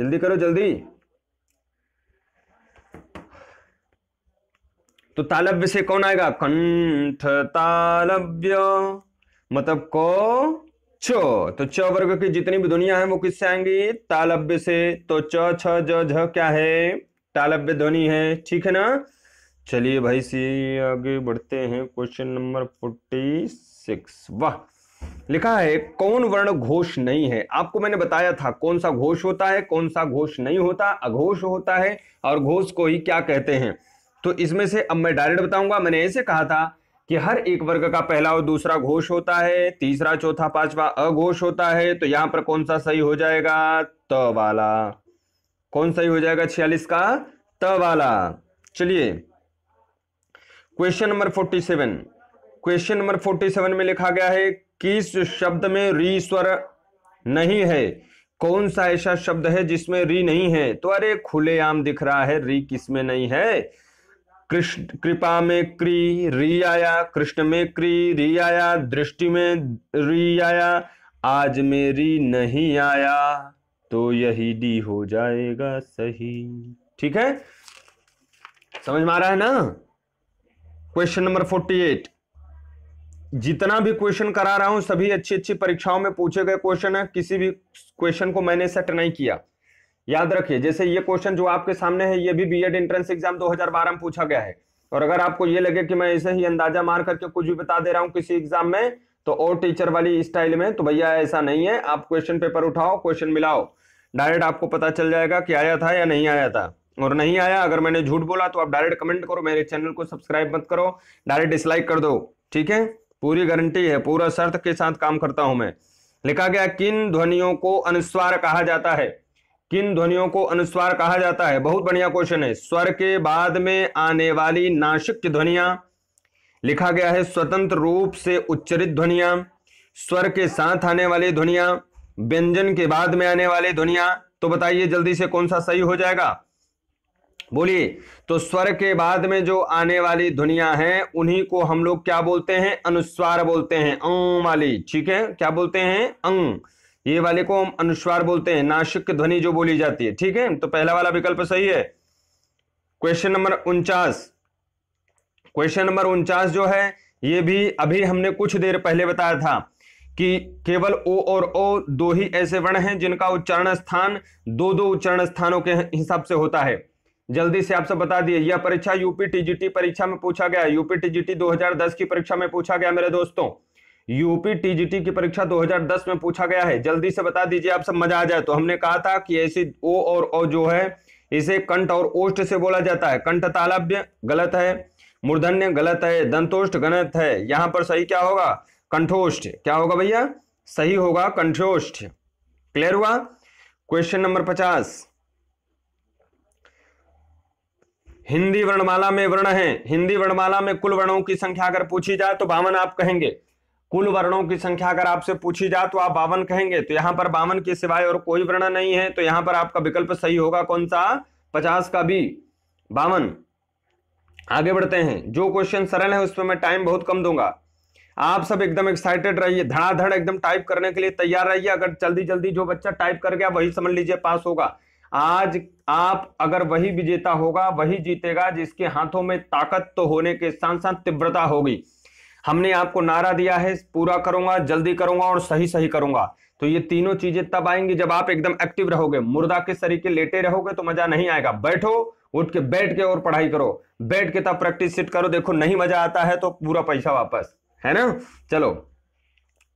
जल्दी करो जल्दी तो तालव्य से कौन आएगा कंठ तालव्य मतलब को चो तो च वर्ग की जितनी भी ध्वनिया है वो किससे आएंगी तालव्य से तो च छ झ क्या है तालव्य ध्वनि है ठीक है ना चलिए भाई से आगे बढ़ते हैं क्वेश्चन नंबर फोर्टी सिक्स वाह लिखा है कौन वर्ण घोष नहीं है आपको मैंने बताया था कौन सा घोष होता है कौन सा घोष नहीं होता अघोष होता है और घोष को ही क्या कहते हैं तो इसमें से अब मैं डायरेक्ट बताऊंगा मैंने ऐसे कहा था कि हर एक वर्ग का पहला और दूसरा घोष होता है तीसरा चौथा पांचवा अघोष होता है तो यहां पर कौन सा सही हो जाएगा त वाला कौन सही हो जाएगा छियालीस का त वाला चलिए question number forty seven question number forty seven में लिखा गया है किस शब्द में री स्वर नहीं है कौन सा ऐसा शब्द है जिसमें री नहीं है तो अरे खुलेआम दिख रहा है री किस में नहीं है कृष्ण कृपा में क्री री आया कृष्ण में क्री री आया दृष्टि में री आया आज में री नहीं आया तो यही डी हो जाएगा सही ठीक है समझ में आ रहा है ना क्वेश्चन नंबर फोर्टी एट जितना भी क्वेश्चन करा रहा हूं सभी अच्छी अच्छी परीक्षाओं में पूछे गए क्वेश्चन है किसी भी क्वेश्चन को मैंने सेट नहीं किया याद रखिए जैसे ये क्वेश्चन जो आपके सामने है ये भी बीएड एंट्रेंस एग्जाम 2012 में पूछा गया है और अगर आपको ये लगे कि मैं ऐसे ही अंदाजा मार करके कुछ भी बता दे रहा हूँ किसी एग्जाम में तो और टीचर वाली स्टाइल में तो भैया ऐसा नहीं है आप क्वेश्चन पेपर उठाओ क्वेश्चन मिलाओ डायरेक्ट आपको पता चल जाएगा कि आया था या नहीं आया था और नहीं आया अगर मैंने झूठ बोला तो आप डायरेक्ट कमेंट करो मेरे चैनल को सब्सक्राइब मत करो डायरेक्ट डिसलाइक कर दो ठीक है पूरी गारंटी है पूरा शर्त के साथ काम करता हूं मैं लिखा गया किन ध्वनियों को अनुस्वार कहा जाता है किन ध्वनियों को अनुस्वार कहा जाता है बहुत बढ़िया क्वेश्चन है स्वर के बाद में आने वाली नाशिक ध्वनिया लिखा गया है स्वतंत्र रूप से उच्चरित ध्वनिया स्वर के साथ आने वाली ध्वनिया व्यंजन के बाद में आने वाली ध्वनिया तो बताइए जल्दी से कौन सा सही हो जाएगा बोलिए तो स्वर के बाद में जो आने वाली ध्वनिया है उन्हीं को हम लोग क्या बोलते हैं अनुस्वार बोलते हैं अं वाली ठीक है क्या बोलते हैं अंग ये वाले को हम अनुस्वार बोलते हैं नासिक ध्वनि जो बोली जाती है ठीक है तो पहला वाला विकल्प सही है क्वेश्चन नंबर उनचास क्वेश्चन नंबर उनचास जो है ये भी अभी हमने कुछ देर पहले बताया था कि केवल ओ और ओ दो ही ऐसे वर्ण हैं जिनका उच्चारण स्थान दो दो उच्चारण स्थानों के हिसाब से होता है जल्दी से आप सब बता दिए यह परीक्षा यूपी टीजीटी परीक्षा में पूछा गया यूपी टीजीटी 2010 की परीक्षा में पूछा गया मेरे दोस्तों यूपी टीजीटी की परीक्षा 2010 में पूछा गया है जल्दी से बता दीजिए आप सब मजा आ जाए तो हमने कहा था कि ऐसी ओ और ओ जो है इसे कंठ और ओष्ट से बोला जाता है कंठ तालाब्य गलत है मूर्धन्य गलत है दंतोष्ट गलत है यहाँ पर सही क्या होगा कंठोष्ठ क्या होगा भैया सही होगा कंठोष्ठ क्लियर हुआ क्वेश्चन नंबर पचास हिंदी वर्णमाला में वर्ण है हिंदी वर्णमाला में कुल वर्णों की संख्या अगर पूछी जाए तो बावन आप कहेंगे कुल वर्णों की संख्या अगर आपसे पूछी जाए तो आप बावन कहेंगे तो यहाँ पर बावन के सिवाय और कोई वर्ण नहीं है तो यहाँ पर आपका विकल्प सही होगा कौन सा पचास का भी बावन आगे बढ़ते हैं जो क्वेश्चन सरल है उसमें मैं टाइम बहुत कम दूंगा आप सब एकदम एक्साइटेड रहिए धड़ाधड़ एकदम टाइप करने के लिए तैयार रहिए अगर जल्दी जल्दी जो बच्चा टाइप कर गया वही समझ लीजिए पास होगा आज आप अगर वही विजेता होगा वही जीतेगा जिसके हाथों में ताकत तो होने के साथ साथ तीव्रता होगी हमने आपको नारा दिया है पूरा करूंगा जल्दी करूंगा और सही सही करूंगा तो ये तीनों चीजें तब आएंगी जब आप एकदम एक्टिव रहोगे मुर्दा के शरीर के लेटे रहोगे तो मजा नहीं आएगा बैठो उठ के बैठ के और पढ़ाई करो बैठ के तब प्रैक्टिस सीट करो देखो नहीं मजा आता है तो पूरा पैसा वापस है ना चलो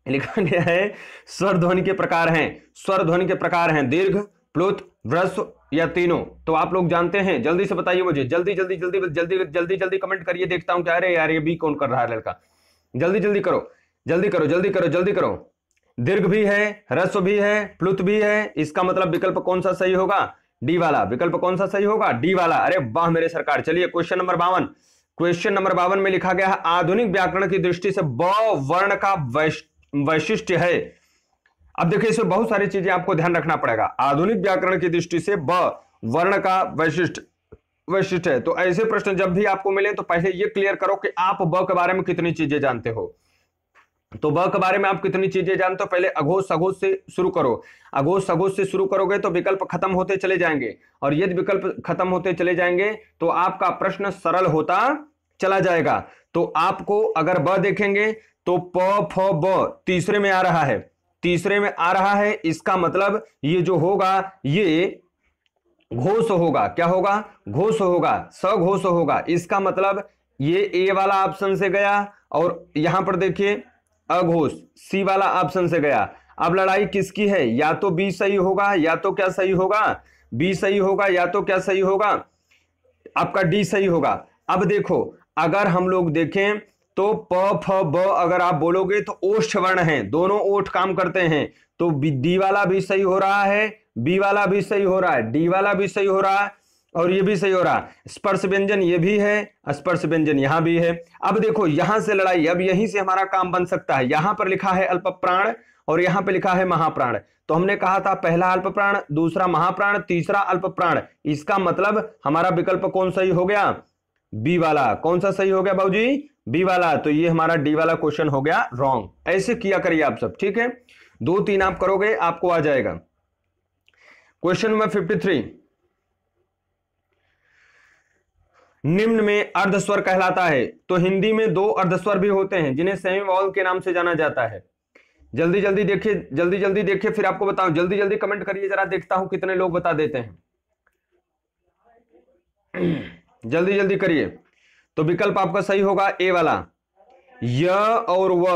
लिखा गया है स्वर ध्वनि के प्रकार हैं स्वर ध्वनि के प्रकार हैं दीर्घ प्लुत वृष या तीनों तो आप लोग जानते हैं जल्दी से बताइए मुझे जल्दी जल्दी जल्दी जल्दी जल्दी जल्दी कमेंट करिए देखता हूं क्या अरे यार ये भी कौन कर रहा है लड़का जल्दी जल्दी करो जल्दी करो जल्दी करो जल्दी करो दीर्घ भी है रस्व भी है प्लुत भी है इसका मतलब विकल्प कौन सा सही होगा डी वाला विकल्प कौन सा सही होगा डी वाला अरे वाह मेरे सरकार चलिए क्वेश्चन नंबर बावन क्वेश्चन नंबर बावन में लिखा गया है आधुनिक व्याकरण की दृष्टि से ब वर्ण का वैशिष्ट है अब देखिए इसमें बहुत सारी चीजें आपको ध्यान रखना पड़ेगा आधुनिक व्याकरण की दृष्टि से ब वर्ण का वैशिष्ट वैशिष्ट है तो ऐसे प्रश्न जब भी आपको मिले तो पहले ये क्लियर करो कि आप ब के बारे में कितनी चीजें जानते हो तो ब के बारे में आप कितनी चीजें जानते हो पहले अघोष सघोष से शुरू करो अघोष सघोष से शुरू करोगे तो विकल्प खत्म होते चले जाएंगे और यदि विकल्प खत्म होते चले जाएंगे तो आपका प्रश्न सरल होता चला जाएगा तो आपको अगर ब देखेंगे तो प फ ब तीसरे में आ रहा है तीसरे में आ रहा है इसका मतलब ये जो होगा ये घोष होगा क्या होगा घोष होगा सघोष होगा इसका मतलब ये ए वाला ऑप्शन से गया और यहां पर देखिए अघोष सी वाला ऑप्शन से गया अब लड़ाई किसकी है या तो बी सही होगा या तो क्या सही होगा बी सही होगा या तो क्या सही होगा आपका डी सही होगा अब देखो अगर हम लोग देखें तो प फ ब अगर आप बोलोगे तो ओष्ठ वर्ण है दोनों ओठ काम करते हैं तो डी वाला भी सही हो रहा है बी वाला भी सही हो रहा है डी वाला भी सही हो रहा है और ये भी सही हो रहा है स्पर्श व्यंजन ये भी है स्पर्श व्यंजन यहां भी है अब देखो यहां से लड़ाई अब यहीं से हमारा काम बन सकता है यहां पर लिखा है अल्प प्राण और यहां पर लिखा है महाप्राण तो हमने कहा था पहला अल्प प्राण दूसरा महाप्राण तीसरा अल्प प्राण इसका मतलब हमारा विकल्प कौन सही हो गया बी वाला कौन सा सही हो गया भाजी बी वाला तो ये हमारा डी वाला क्वेश्चन हो गया रॉन्ग ऐसे किया करिए आप सब ठीक है दो तीन आप करोगे आपको आ जाएगा क्वेश्चन नंबर फिफ्टी थ्री निम्न में अर्धस्वर कहलाता है तो हिंदी में दो अर्धस्वर भी होते हैं जिन्हें सेमी वॉल के नाम से जाना जाता है जल्दी जल्दी देखिए जल्दी जल्दी देखिए फिर आपको बताऊं जल्दी जल्दी कमेंट करिए जरा देखता हूं कितने लोग बता देते हैं जल्दी जल्दी करिए तो विकल्प आपका सही होगा ए वाला य और व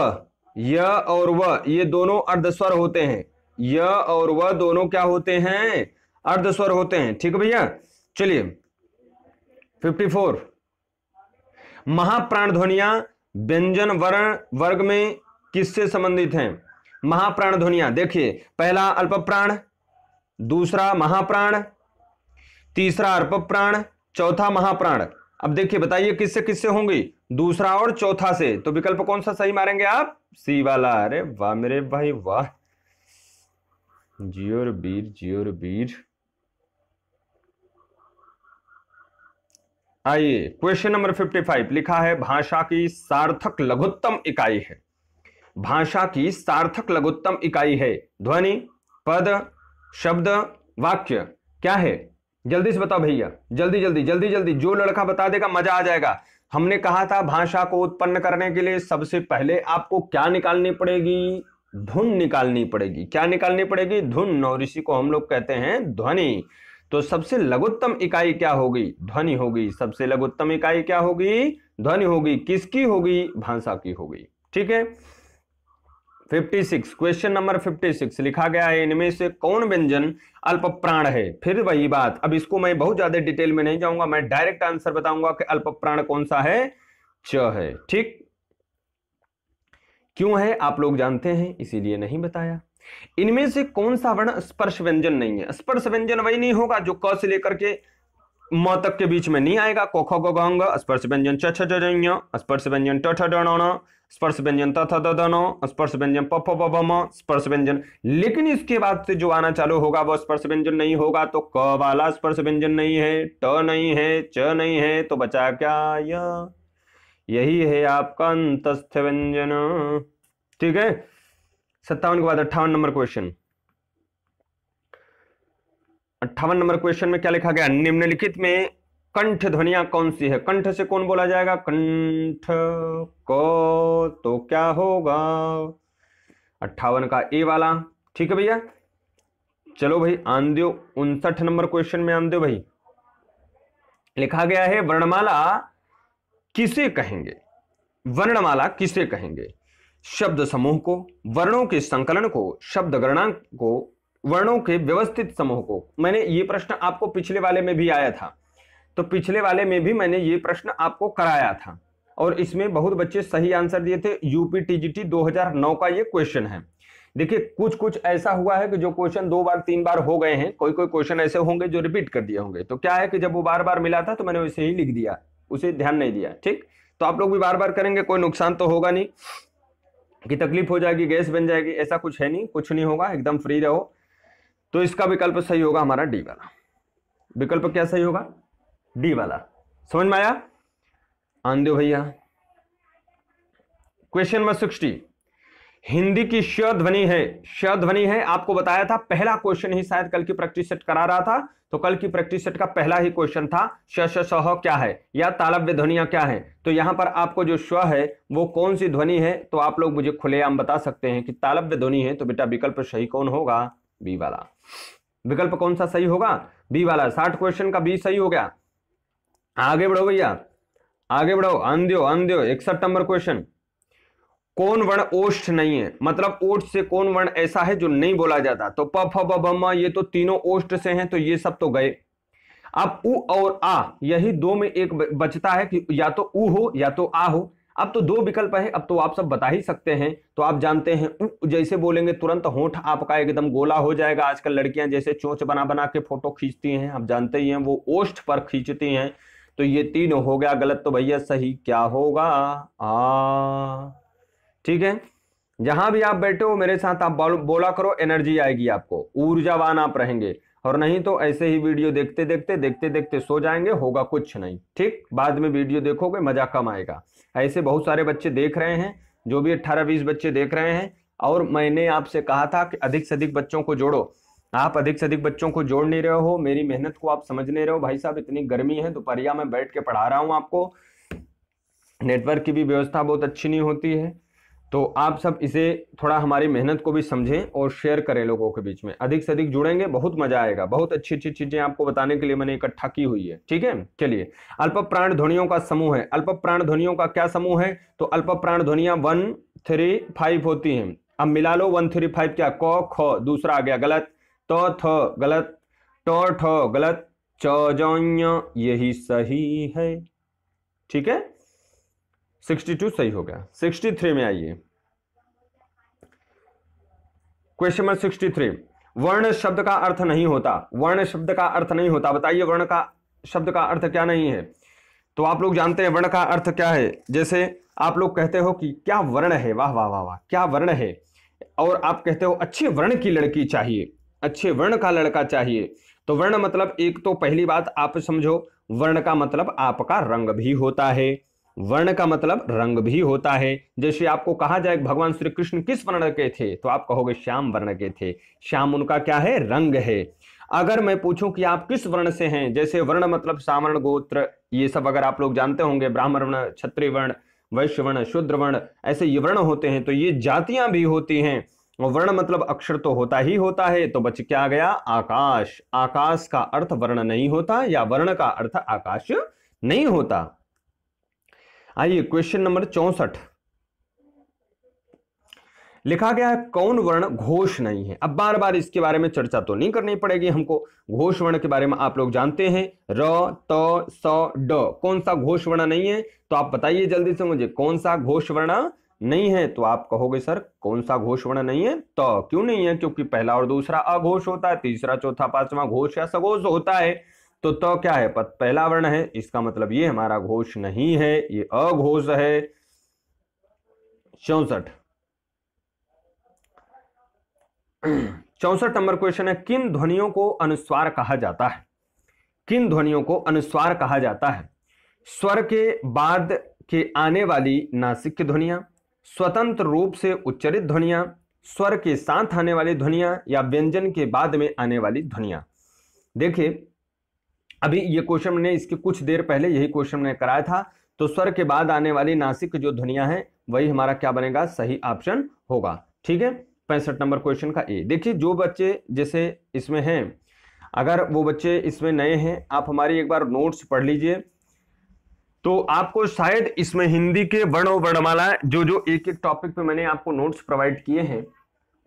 य और व ये दोनों अर्धस्वर होते हैं य और व दोनों क्या होते हैं अर्धस्वर होते हैं ठीक है भैया चलिए 54 महाप्राण ध्वनिया व्यंजन वर्ण वर्ग में किससे संबंधित हैं महाप्राण ध्वनिया देखिए पहला अल्प प्राण दूसरा महाप्राण तीसरा अल्प प्राण चौथा महाप्राण अब देखिए बताइए किससे किससे होंगी दूसरा और चौथा से तो विकल्प कौन सा सही मारेंगे आप सी वाला अरे वाह मेरे भाई वाह जियोर बीर जियोर बीर आइए क्वेश्चन नंबर 55 लिखा है भाषा की सार्थक लघुत्तम इकाई है भाषा की सार्थक लघुत्तम इकाई है ध्वनि पद शब्द वाक्य क्या है जल्दी से बताओ भैया जल्दी जल्दी जल्दी जल्दी जो लड़का बता देगा मजा आ जाएगा हमने कहा था भाषा को उत्पन्न करने के लिए सबसे पहले आपको क्या निकालनी पड़ेगी धुन निकालनी पड़ेगी क्या निकालनी पड़ेगी धुन और इसी को हम लोग कहते हैं ध्वनि तो सबसे लघुत्तम इकाई क्या होगी ध्वनि होगी सबसे लघुत्तम इकाई क्या होगी ध्वनि होगी किसकी होगी भाषा की होगी ठीक है 56 क्वेश्चन नंबर 56 लिखा गया है इनमें से कौन व्यंजन अल्प प्राण है फिर वही बात अब इसको मैं बहुत ज्यादा डिटेल में नहीं जाऊंगा मैं डायरेक्ट आंसर बताऊंगा कि अल्प प्राण कौन सा है च है ठीक क्यों है आप लोग जानते हैं इसीलिए नहीं बताया इनमें से कौन सा वर्ण स्पर्श व्यंजन नहीं है स्पर्श व्यंजन वही नहीं होगा जो क से लेकर के म तक के बीच में नहीं आएगा कोखो को गंग स्पर्श व्यंजन चछ स्पर्श व्यंजन ट स्पर्श व्यंजन स्पर्श व्यंजन प स्पर्श व्यंजन लेकिन इसके बाद से जो आना चालू होगा वह स्पर्श व्यंजन नहीं होगा तो क वाला स्पर्श व्यंजन नहीं है ट नहीं है च नहीं है तो बचा क्या या? यही है आपका अंतस्थ व्यंजन ठीक है सत्तावन के बाद अट्ठावन नंबर क्वेश्चन अट्ठावन नंबर क्वेश्चन में क्या लिखा गया निम्नलिखित में कंठ ध्वनिया कौन सी है कंठ से कौन बोला जाएगा कंठ को तो क्या होगा अट्ठावन का ए वाला ठीक है भैया चलो भाई आन दो उनसठ नंबर क्वेश्चन में आन दो भाई लिखा गया है वर्णमाला किसे कहेंगे वर्णमाला किसे कहेंगे शब्द समूह को वर्णों के संकलन को शब्द गणना को वर्णों के व्यवस्थित समूह को मैंने ये प्रश्न आपको पिछले वाले में भी आया था तो पिछले वाले में भी मैंने ये प्रश्न आपको कराया था और इसमें बहुत बच्चे सही आंसर दिए थे यूपी टीजीटी 2009 का ये क्वेश्चन है देखिए कुछ कुछ ऐसा हुआ है कि जो क्वेश्चन दो बार तीन बार हो गए हैं कोई कोई क्वेश्चन ऐसे होंगे जो रिपीट कर दिए होंगे तो क्या है कि जब वो बार बार मिला था तो मैंने उसे ही लिख दिया उसे ध्यान नहीं दिया ठीक तो आप लोग भी बार बार करेंगे कोई नुकसान तो होगा नहीं कि तकलीफ हो जाएगी गैस बन जाएगी ऐसा कुछ है नहीं कुछ नहीं होगा एकदम फ्री रहो तो इसका विकल्प सही होगा हमारा डी वाला विकल्प क्या सही होगा डी वाला समझ में आया दो भैया क्वेश्चन नंबर सिक्सटी हिंदी की श ध्वनि है श ध्वनि है आपको बताया था पहला क्वेश्चन ही शायद कल की प्रैक्टिस सेट करा रहा था तो कल की प्रैक्टिस सेट का पहला ही क्वेश्चन था श श सह क्या है या तालव्य ध्वनिया क्या है तो यहां पर आपको जो श है वो कौन सी ध्वनि है तो आप लोग मुझे खुलेआम बता सकते हैं कि तालव्य ध्वनि है तो बेटा विकल्प सही कौन होगा बी वाला विकल्प कौन सा सही होगा बी वाला साठ क्वेश्चन का बी सही हो गया आगे बढ़ो भैया आगे बढ़ो अंध्यो अंध्यो इकसठ नंबर क्वेश्चन कौन वर्ण ओष्ठ नहीं है मतलब ओष्ठ से कौन वर्ण ऐसा है जो नहीं बोला जाता तो प फ ये तो तीनों ओष्ठ से हैं तो ये सब तो गए अब उ और आ यही दो में एक बचता है कि या तो उ हो या तो आ हो अब तो दो विकल्प है अब तो आप सब बता ही सकते हैं तो आप जानते हैं उ जैसे बोलेंगे तुरंत होठ आपका एकदम गोला हो जाएगा आजकल लड़कियां जैसे चोच बना बना के फोटो खींचती हैं आप जानते ही हैं वो ओष्ठ पर खींचती हैं तो ये तीन हो गया गलत तो भैया सही क्या होगा आ ठीक है जहां भी आप बैठे हो मेरे साथ आप बोला करो एनर्जी आएगी आपको ऊर्जावान आप रहेंगे और नहीं तो ऐसे ही वीडियो देखते देखते देखते देखते सो जाएंगे होगा कुछ नहीं ठीक बाद में वीडियो देखोगे मजा कम आएगा ऐसे बहुत सारे बच्चे देख रहे हैं जो भी अट्ठारह बीस बच्चे देख रहे हैं और मैंने आपसे कहा था कि अधिक से अधिक बच्चों को जोड़ो आप अधिक से अधिक बच्चों को जोड़ नहीं रहे हो मेरी मेहनत को आप समझ नहीं रहे हो भाई साहब इतनी गर्मी है दोपहरिया में बैठ के पढ़ा रहा हूँ आपको नेटवर्क की भी व्यवस्था बहुत अच्छी नहीं होती है तो आप सब इसे थोड़ा हमारी मेहनत को भी समझें और शेयर करें लोगों के बीच में अधिक से अधिक जुड़ेंगे बहुत मजा आएगा बहुत अच्छी अच्छी चीजें आपको बताने के लिए मैंने इकट्ठा की हुई है ठीक है चलिए अल्प प्राण ध्वनियों का समूह है अल्प प्राण ध्वनियों का क्या समूह है तो अल्प प्राण ध्वनिया वन थ्री फाइव होती है अब मिला लो वन थ्री फाइव क्या क ख दूसरा आ गया गलत तो थो गलत टो तो ठो गलत चौजौय यही सही है ठीक है सिक्सटी टू सही हो गया सिक्सटी थ्री में आइए क्वेश्चन नंबर सिक्सटी थ्री वर्ण शब्द का अर्थ नहीं होता वर्ण शब्द का अर्थ नहीं होता बताइए वर्ण का शब्द का अर्थ क्या नहीं है तो आप लोग जानते हैं वर्ण का अर्थ क्या है जैसे आप लोग कहते हो कि क्या वर्ण है वाह वाह वाह वाह क्या वर्ण है और आप कहते हो अच्छे वर्ण की लड़की चाहिए अच्छे वर्ण का लड़का चाहिए तो वर्ण मतलब एक तो पहली बात आप समझो वर्ण का मतलब आपका रंग भी होता है वर्ण का मतलब रंग भी होता है जैसे आपको कहा जाए भगवान श्री कृष्ण किस वर्ण के थे तो आप कहोगे श्याम वर्ण के थे श्याम उनका क्या है रंग है अगर मैं पूछूं कि आप किस वर्ण से हैं जैसे वर्ण मतलब सावर्ण गोत्र ये सब अगर आप लोग जानते होंगे ब्राह्मण वर्ण क्षत्रिय वर्ण वैश्य वर्ण शुद्र वर्ण ऐसे ये वर्ण होते हैं तो ये जातियां भी होती हैं वर्ण मतलब अक्षर तो होता ही होता है तो बच क्या गया आकाश आकाश का अर्थ वर्ण नहीं होता या वर्ण का अर्थ आकाश नहीं होता आइए क्वेश्चन नंबर चौसठ लिखा गया है कौन वर्ण घोष नहीं है अब बार बार इसके बारे में चर्चा तो नहीं करनी पड़ेगी हमको घोष वर्ण के बारे में आप लोग जानते हैं र त स ड कौन सा घोष वर्ण नहीं है तो आप बताइए जल्दी से मुझे कौन सा घोष वर्ण नहीं है तो आप कहोगे सर कौन सा घोष वर्ण नहीं है तो क्यों नहीं है क्योंकि पहला और दूसरा अघोष होता है तीसरा चौथा पांचवा घोष या सघोष होता है तो तो क्या है पत पहला वर्ण है इसका मतलब ये हमारा घोष नहीं है ये अघोष है चौसठ चौसठ नंबर क्वेश्चन है किन ध्वनियों को अनुस्वार कहा जाता है किन ध्वनियों को अनुस्वार कहा जाता है स्वर के बाद के आने वाली नासिक की ध्वनिया स्वतंत्र रूप से उच्चरित ध्वनियाँ स्वर के साथ आने वाली ध्वनियाँ या व्यंजन के बाद में आने वाली ध्वनियाँ देखिए अभी ये क्वेश्चन ने इसके कुछ देर पहले यही क्वेश्चन ने कराया था तो स्वर के बाद आने वाली नासिक जो ध्वनियाँ हैं वही हमारा क्या बनेगा सही ऑप्शन होगा ठीक है पैंसठ नंबर क्वेश्चन का ए देखिए जो बच्चे जैसे इसमें हैं अगर वो बच्चे इसमें नए हैं आप हमारी एक बार नोट्स पढ़ लीजिए तो आपको शायद इसमें हिंदी के वर्ण और वर्णमाला जो जो एक एक टॉपिक पे मैंने आपको नोट्स प्रोवाइड किए हैं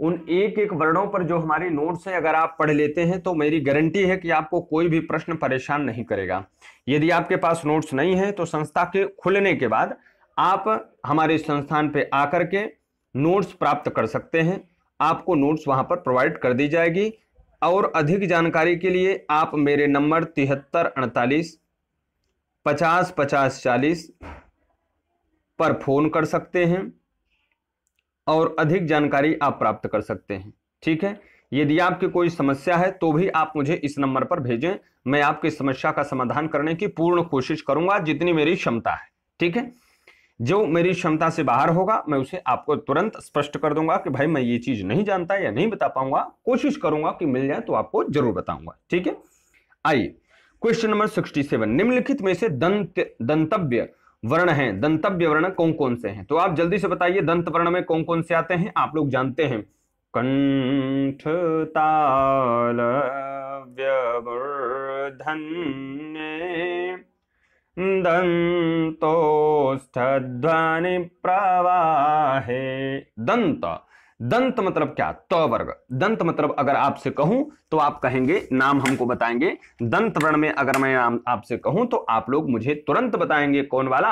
उन एक एक वर्णों पर जो हमारे नोट्स हैं अगर आप पढ़ लेते हैं तो मेरी गारंटी है कि आपको कोई भी प्रश्न परेशान नहीं करेगा यदि आपके पास नोट्स नहीं है तो संस्था के खुलने के बाद आप हमारे संस्थान पे आकर के नोट्स प्राप्त कर सकते हैं आपको नोट्स वहां पर प्रोवाइड कर दी जाएगी और अधिक जानकारी के लिए आप मेरे नंबर तिहत्तर अड़तालीस पचास पचास चालीस पर फोन कर सकते हैं और अधिक जानकारी आप प्राप्त कर सकते हैं ठीक है यदि आपकी कोई समस्या है तो भी आप मुझे इस नंबर पर भेजें मैं आपकी समस्या का समाधान करने की पूर्ण कोशिश करूंगा जितनी मेरी क्षमता है ठीक है जो मेरी क्षमता से बाहर होगा मैं उसे आपको तुरंत स्पष्ट कर दूंगा कि भाई मैं ये चीज नहीं जानता या नहीं बता पाऊंगा कोशिश करूंगा कि मिल जाए तो आपको जरूर बताऊंगा ठीक है आइए क्वेश्चन नंबर 67 निम्नलिखित में से दंत दंतव्य वर्ण हैं दंतव्य वर्ण कौन कौन से हैं तो आप जल्दी से बताइए दंत वर्ण में कौन कौन से आते हैं आप लोग जानते हैं कंठ ताल व्यवर्धन्य ध्वनि प्रवाहे दंत दंत मतलब क्या त वर्ग दंत मतलब अगर आपसे कहूं तो आप कहेंगे नाम हमको बताएंगे दंत वर्ण में अगर मैं आपसे कहूं तो आप लोग मुझे तुरंत बताएंगे कौन वाला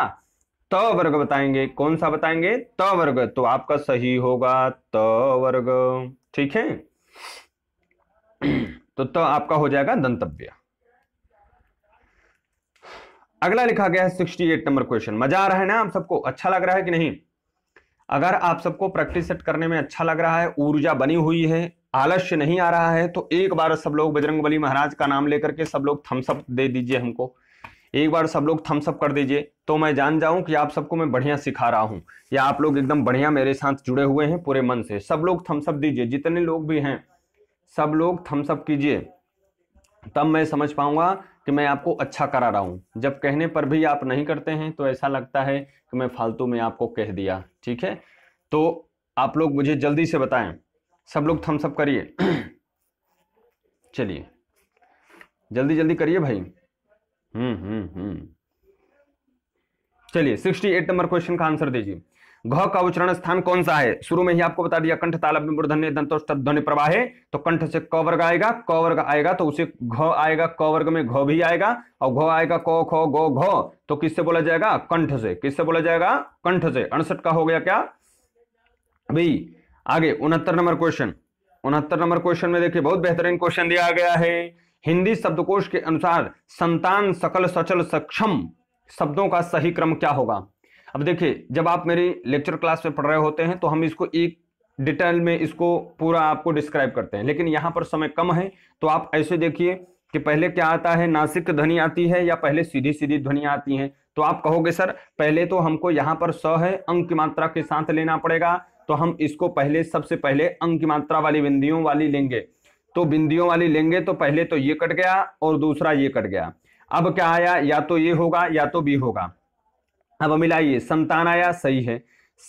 त वर्ग बताएंगे कौन सा बताएंगे त वर्ग तो आपका सही होगा त वर्ग ठीक है तो त आपका हो जाएगा दंतव्य अगला लिखा गया है सिक्सटी एट नंबर क्वेश्चन मजा आ रहा है ना आप सबको अच्छा लग रहा है कि नहीं अगर आप सबको प्रैक्टिस सेट करने में अच्छा लग रहा है ऊर्जा बनी हुई है आलस्य नहीं आ रहा है तो एक बार सब लोग बजरंगबली महाराज का नाम लेकर के सब लोग थम्सअप दे दीजिए हमको एक बार सब लोग थम्सअप कर दीजिए तो मैं जान जाऊं कि आप सबको मैं बढ़िया सिखा रहा हूं या आप लोग एकदम बढ़िया मेरे साथ जुड़े हुए हैं पूरे मन से सब लोग थम्सअप दीजिए जितने लोग भी हैं सब लोग थम्सअप कीजिए तब मैं समझ पाऊंगा कि मैं आपको अच्छा करा रहा हूँ जब कहने पर भी आप नहीं करते हैं तो ऐसा लगता है कि मैं फालतू में आपको कह दिया ठीक है तो आप लोग मुझे जल्दी से बताएं सब लोग थम्सअप करिए चलिए जल्दी जल्दी करिए भाई हम्म हम्म हम्म चलिए सिक्सटी एट नंबर क्वेश्चन का आंसर दीजिए घ का उच्चारण स्थान कौन सा है शुरू में ही आपको बता दिया कंठ तालब में मूर्धन्य ध्वनि प्रवाह है तो कंठ से क वर्ग आएगा क वर्ग आएगा तो उसे घ आएगा क वर्ग में घ भी आएगा और घ आएगा क ख घ घ तो किससे बोला जाएगा कंठ से किससे बोला जाएगा कंठ से अड़सठ का हो गया क्या अभी आगे उनहत्तर नंबर क्वेश्चन उनहत्तर नंबर क्वेश्चन में देखिए बहुत बेहतरीन क्वेश्चन दिया गया है हिंदी शब्दकोश के अनुसार संतान सकल सचल सक्षम शब्दों का सही क्रम क्या होगा अब देखिए जब आप मेरी लेक्चर क्लास में पढ़ रहे होते हैं तो हम इसको एक डिटेल में इसको पूरा आपको डिस्क्राइब करते हैं लेकिन यहाँ पर समय कम है तो आप ऐसे देखिए कि पहले क्या आता है नासिक ध्वनि आती है या पहले सीधी सीधी ध्वनि आती है तो आप कहोगे सर पहले तो हमको यहाँ पर स है अंक की मात्रा के साथ लेना पड़ेगा तो हम इसको पहले सबसे पहले अंक की मात्रा वाली बिंदियों वाली लेंगे तो बिंदियों वाली लेंगे तो पहले तो ये कट गया और दूसरा ये कट गया अब क्या आया या तो ये होगा या तो बी होगा अब हम मिलाइए संतान आया सही है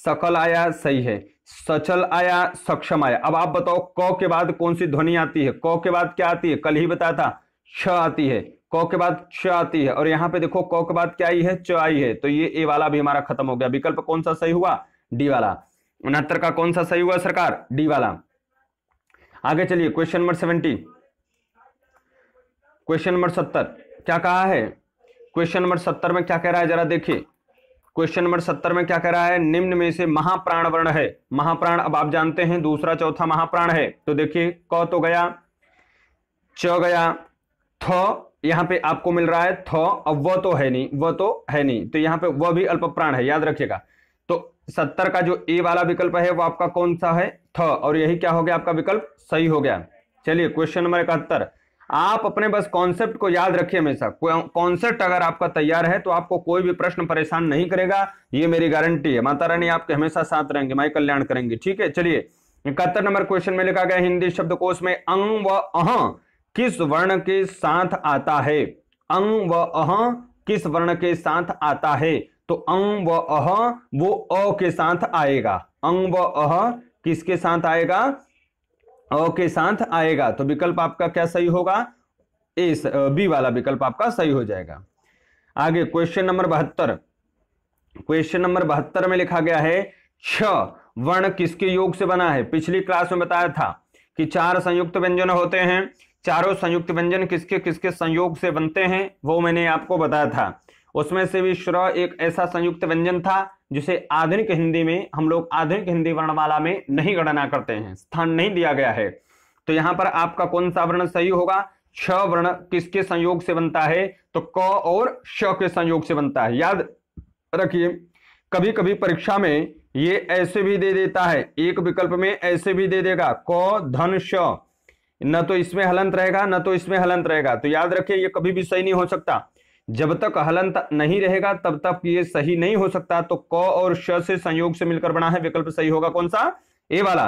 सकल आया सही है सचल आया सक्षम आया अब आप बताओ क के बाद कौन सी ध्वनि आती है क के बाद क्या आती है कल ही बताया था छ आती है क के बाद छ आती है और यहाँ पे देखो क के बाद क्या आई है च आई है तो ये ए वाला भी हमारा खत्म हो गया विकल्प कौन सा सही हुआ डी वाला उनहत्तर का कौन सा सही हुआ सरकार डी वाला आगे चलिए question number seventy question number सत्तर क्या कहा है क्वेश्चन नंबर सत्तर में क्या कह रहा है जरा देखिए क्वेश्चन नंबर सत्तर में क्या कह रहा है निम्न में से महाप्राण वर्ण है महाप्राण अब आप जानते हैं दूसरा चौथा महाप्राण है तो देखिए क तो गया च गया थ यहां पे आपको मिल रहा है थ अब व तो है नहीं व तो है नहीं तो यहां पे व भी अल्प प्राण है याद रखिएगा तो सत्तर का जो ए वाला विकल्प है वो आपका कौन सा है थ और यही क्या हो गया आपका विकल्प सही हो गया चलिए क्वेश्चन नंबर इकहत्तर आप अपने बस कॉन्सेप्ट को याद रखिए हमेशा कॉन्सेप्ट अगर आपका तैयार है तो आपको कोई भी प्रश्न परेशान नहीं करेगा ये मेरी गारंटी है माता रानी आपके हमेशा साथ रहेंगे माई कल्याण करेंगे ठीक है चलिए इकहत्तर नंबर क्वेश्चन में लिखा गया हिंदी शब्दकोश में अंग व अह किस वर्ण के साथ आता है अंग व अह किस वर्ण के साथ आता है तो अंग व अह वो अ के साथ आएगा अंग व अह किसके साथ आएगा के साथ आएगा तो विकल्प आपका क्या सही होगा ए बी वाला विकल्प आपका सही हो जाएगा आगे क्वेश्चन नंबर बहत्तर क्वेश्चन नंबर बहत्तर में लिखा गया है छ वर्ण किसके योग से बना है पिछली क्लास में बताया था कि चार संयुक्त व्यंजन होते हैं चारों संयुक्त व्यंजन किसके किसके संयोग से बनते हैं वो मैंने आपको बताया था उसमें से भी श्र एक ऐसा संयुक्त व्यंजन था जिसे आधुनिक हिंदी में हम लोग आधुनिक हिंदी वर्णमाला में नहीं गणना करते हैं स्थान नहीं दिया गया है तो यहाँ पर आपका कौन सा वर्ण सही होगा क्ष वर्ण किसके संयोग से बनता है तो क और श के संयोग से बनता है याद रखिए कभी कभी परीक्षा में ये ऐसे भी दे देता है एक विकल्प में ऐसे भी दे देगा क धन श न तो इसमें हलंत रहेगा न तो इसमें हलंत रहेगा तो याद रखिए ये कभी भी सही नहीं हो सकता जब तक हलंत नहीं रहेगा तब तक ये सही नहीं हो सकता तो क और श से संयोग से मिलकर बना है विकल्प सही होगा कौन सा ए वाला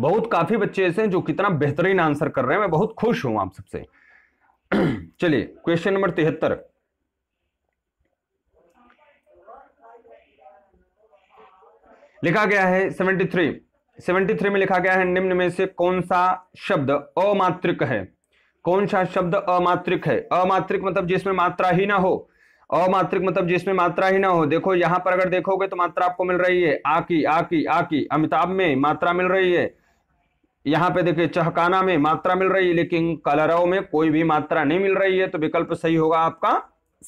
बहुत काफी बच्चे ऐसे हैं जो कितना बेहतरीन आंसर कर रहे हैं मैं बहुत खुश हूं आप सबसे चलिए क्वेश्चन नंबर तिहत्तर लिखा गया है सेवेंटी थ्री सेवेंटी थ्री में लिखा गया है निम्न में से कौन सा शब्द अमात्रिक है कौन सा शब्द अमात्रिक है अमात्रिक मतलब जिसमें मात्रा ही ना हो अमात्रिक मतलब जिसमें मात्रा ही ना हो देखो यहाँ पर अगर देखोगे तो मात्रा आपको मिल रही है आकी आकी आकी अमिताभ में मात्रा मिल रही है यहाँ पे देखिए चहकाना में मात्रा मिल रही है लेकिन कलरों में कोई भी मात्रा नहीं मिल रही है तो विकल्प सही होगा आपका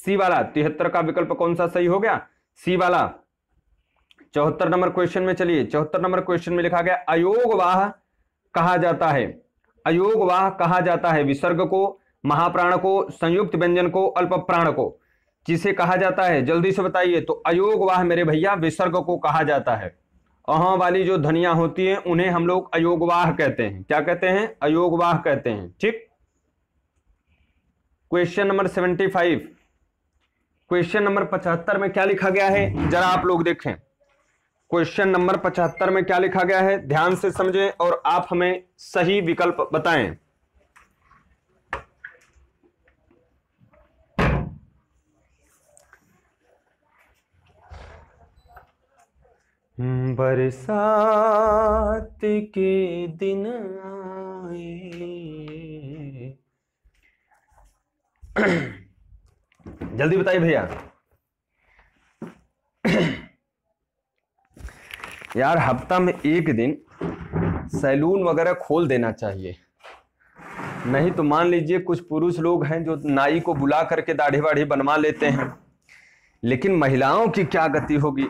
सी वाला तिहत्तर का विकल्प कौन सा सही हो गया सी वाला चौहत्तर नंबर क्वेश्चन में चलिए चौहत्तर नंबर क्वेश्चन में लिखा गया अयोग वाह कहा जाता है वाह कहा जाता है विसर्ग को महाप्राण को संयुक्त व्यंजन को अल्प प्राण को जिसे कहा जाता है जल्दी से बताइए तो अयोगवाह मेरे भैया विसर्ग को कहा जाता है अह वाली जो धनिया होती है उन्हें हम लोग अयोगवाह कहते हैं क्या कहते हैं अयोगवाह कहते हैं ठीक question number seventy five question number पचहत्तर में क्या लिखा गया है जरा आप लोग देखें क्वेश्चन नंबर पचहत्तर में क्या लिखा गया है ध्यान से समझें और आप हमें सही विकल्प बताएं बरसात के दिन आए जल्दी बताइए भैया यार हफ्ता में एक दिन सैलून वगैरह खोल देना चाहिए नहीं तो मान लीजिए कुछ पुरुष लोग हैं जो नाई को बुला करके दाढ़ी वाढ़ी बनवा लेते हैं लेकिन महिलाओं की क्या गति होगी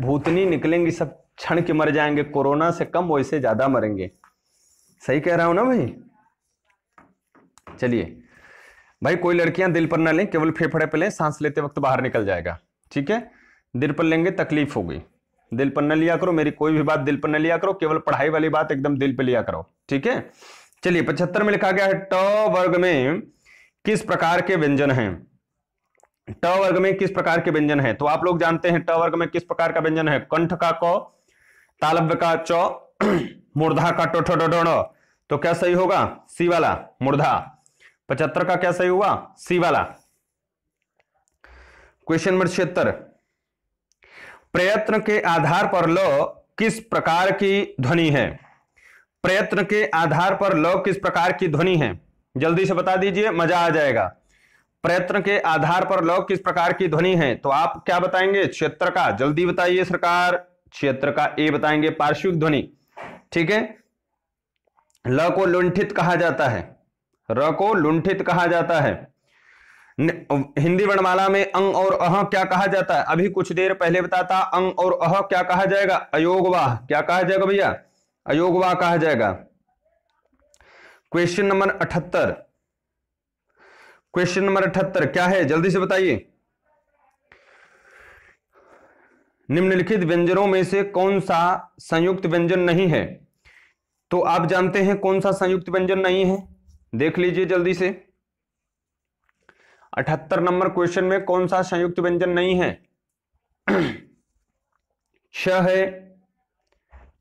भूतनी निकलेंगी सब क्षण के मर जाएंगे कोरोना से कम वैसे ज़्यादा मरेंगे सही कह रहा हूं ना भाई चलिए भाई कोई लड़कियां दिल पर ना लें केवल फेफड़े पे लें सांस लेते वक्त बाहर निकल जाएगा ठीक है दिल पर लेंगे तकलीफ होगी दिल पर न लिया करो मेरी कोई भी बात दिल पर न लिया करो केवल पढ़ाई वाली बात एकदम दिल पर लिया करो ठीक है चलिए पचहत्तर में लिखा गया है ट वर्ग में किस प्रकार के व्यंजन हैं ट वर्ग में किस प्रकार के व्यंजन है तो आप लोग जानते हैं ट वर्ग में किस प्रकार का व्यंजन है कंठ का क तालव्य का च मूर्धा का टोठ तो क्या सही होगा सी वाला मूर्धा पचहत्तर का क्या सही हुआ सी वाला क्वेश्चन नंबर छिहत्तर प्रयत्न के आधार पर ल किस प्रकार की ध्वनि है प्रयत्न के आधार पर ल किस प्रकार की ध्वनि है जल्दी से बता दीजिए मजा आ जाएगा प्रयत्न के आधार पर लौ किस प्रकार की ध्वनि है तो आप क्या बताएंगे क्षेत्र का जल्दी बताइए सरकार क्षेत्र का ए बताएंगे पार्श्विक ध्वनि ठीक है ल को लुंठित कहा जाता है र को लुंठित कहा जाता है हिंदी वर्णमाला में अंग और अह क्या कहा जाता है अभी कुछ देर पहले बताता अंग और अह क्या कहा जाएगा अयोगवाह क्या कहा जाएगा भैया अयोगवाह कहा जाएगा क्वेश्चन नंबर अठहत्तर क्वेश्चन नंबर अठहत्तर क्या है जल्दी से बताइए निम्नलिखित व्यंजनों में से कौन सा संयुक्त व्यंजन नहीं है तो आप जानते हैं कौन सा संयुक्त व्यंजन नहीं है देख लीजिए जल्दी से अठहत्तर नंबर क्वेश्चन में कौन सा संयुक्त व्यंजन नहीं है श है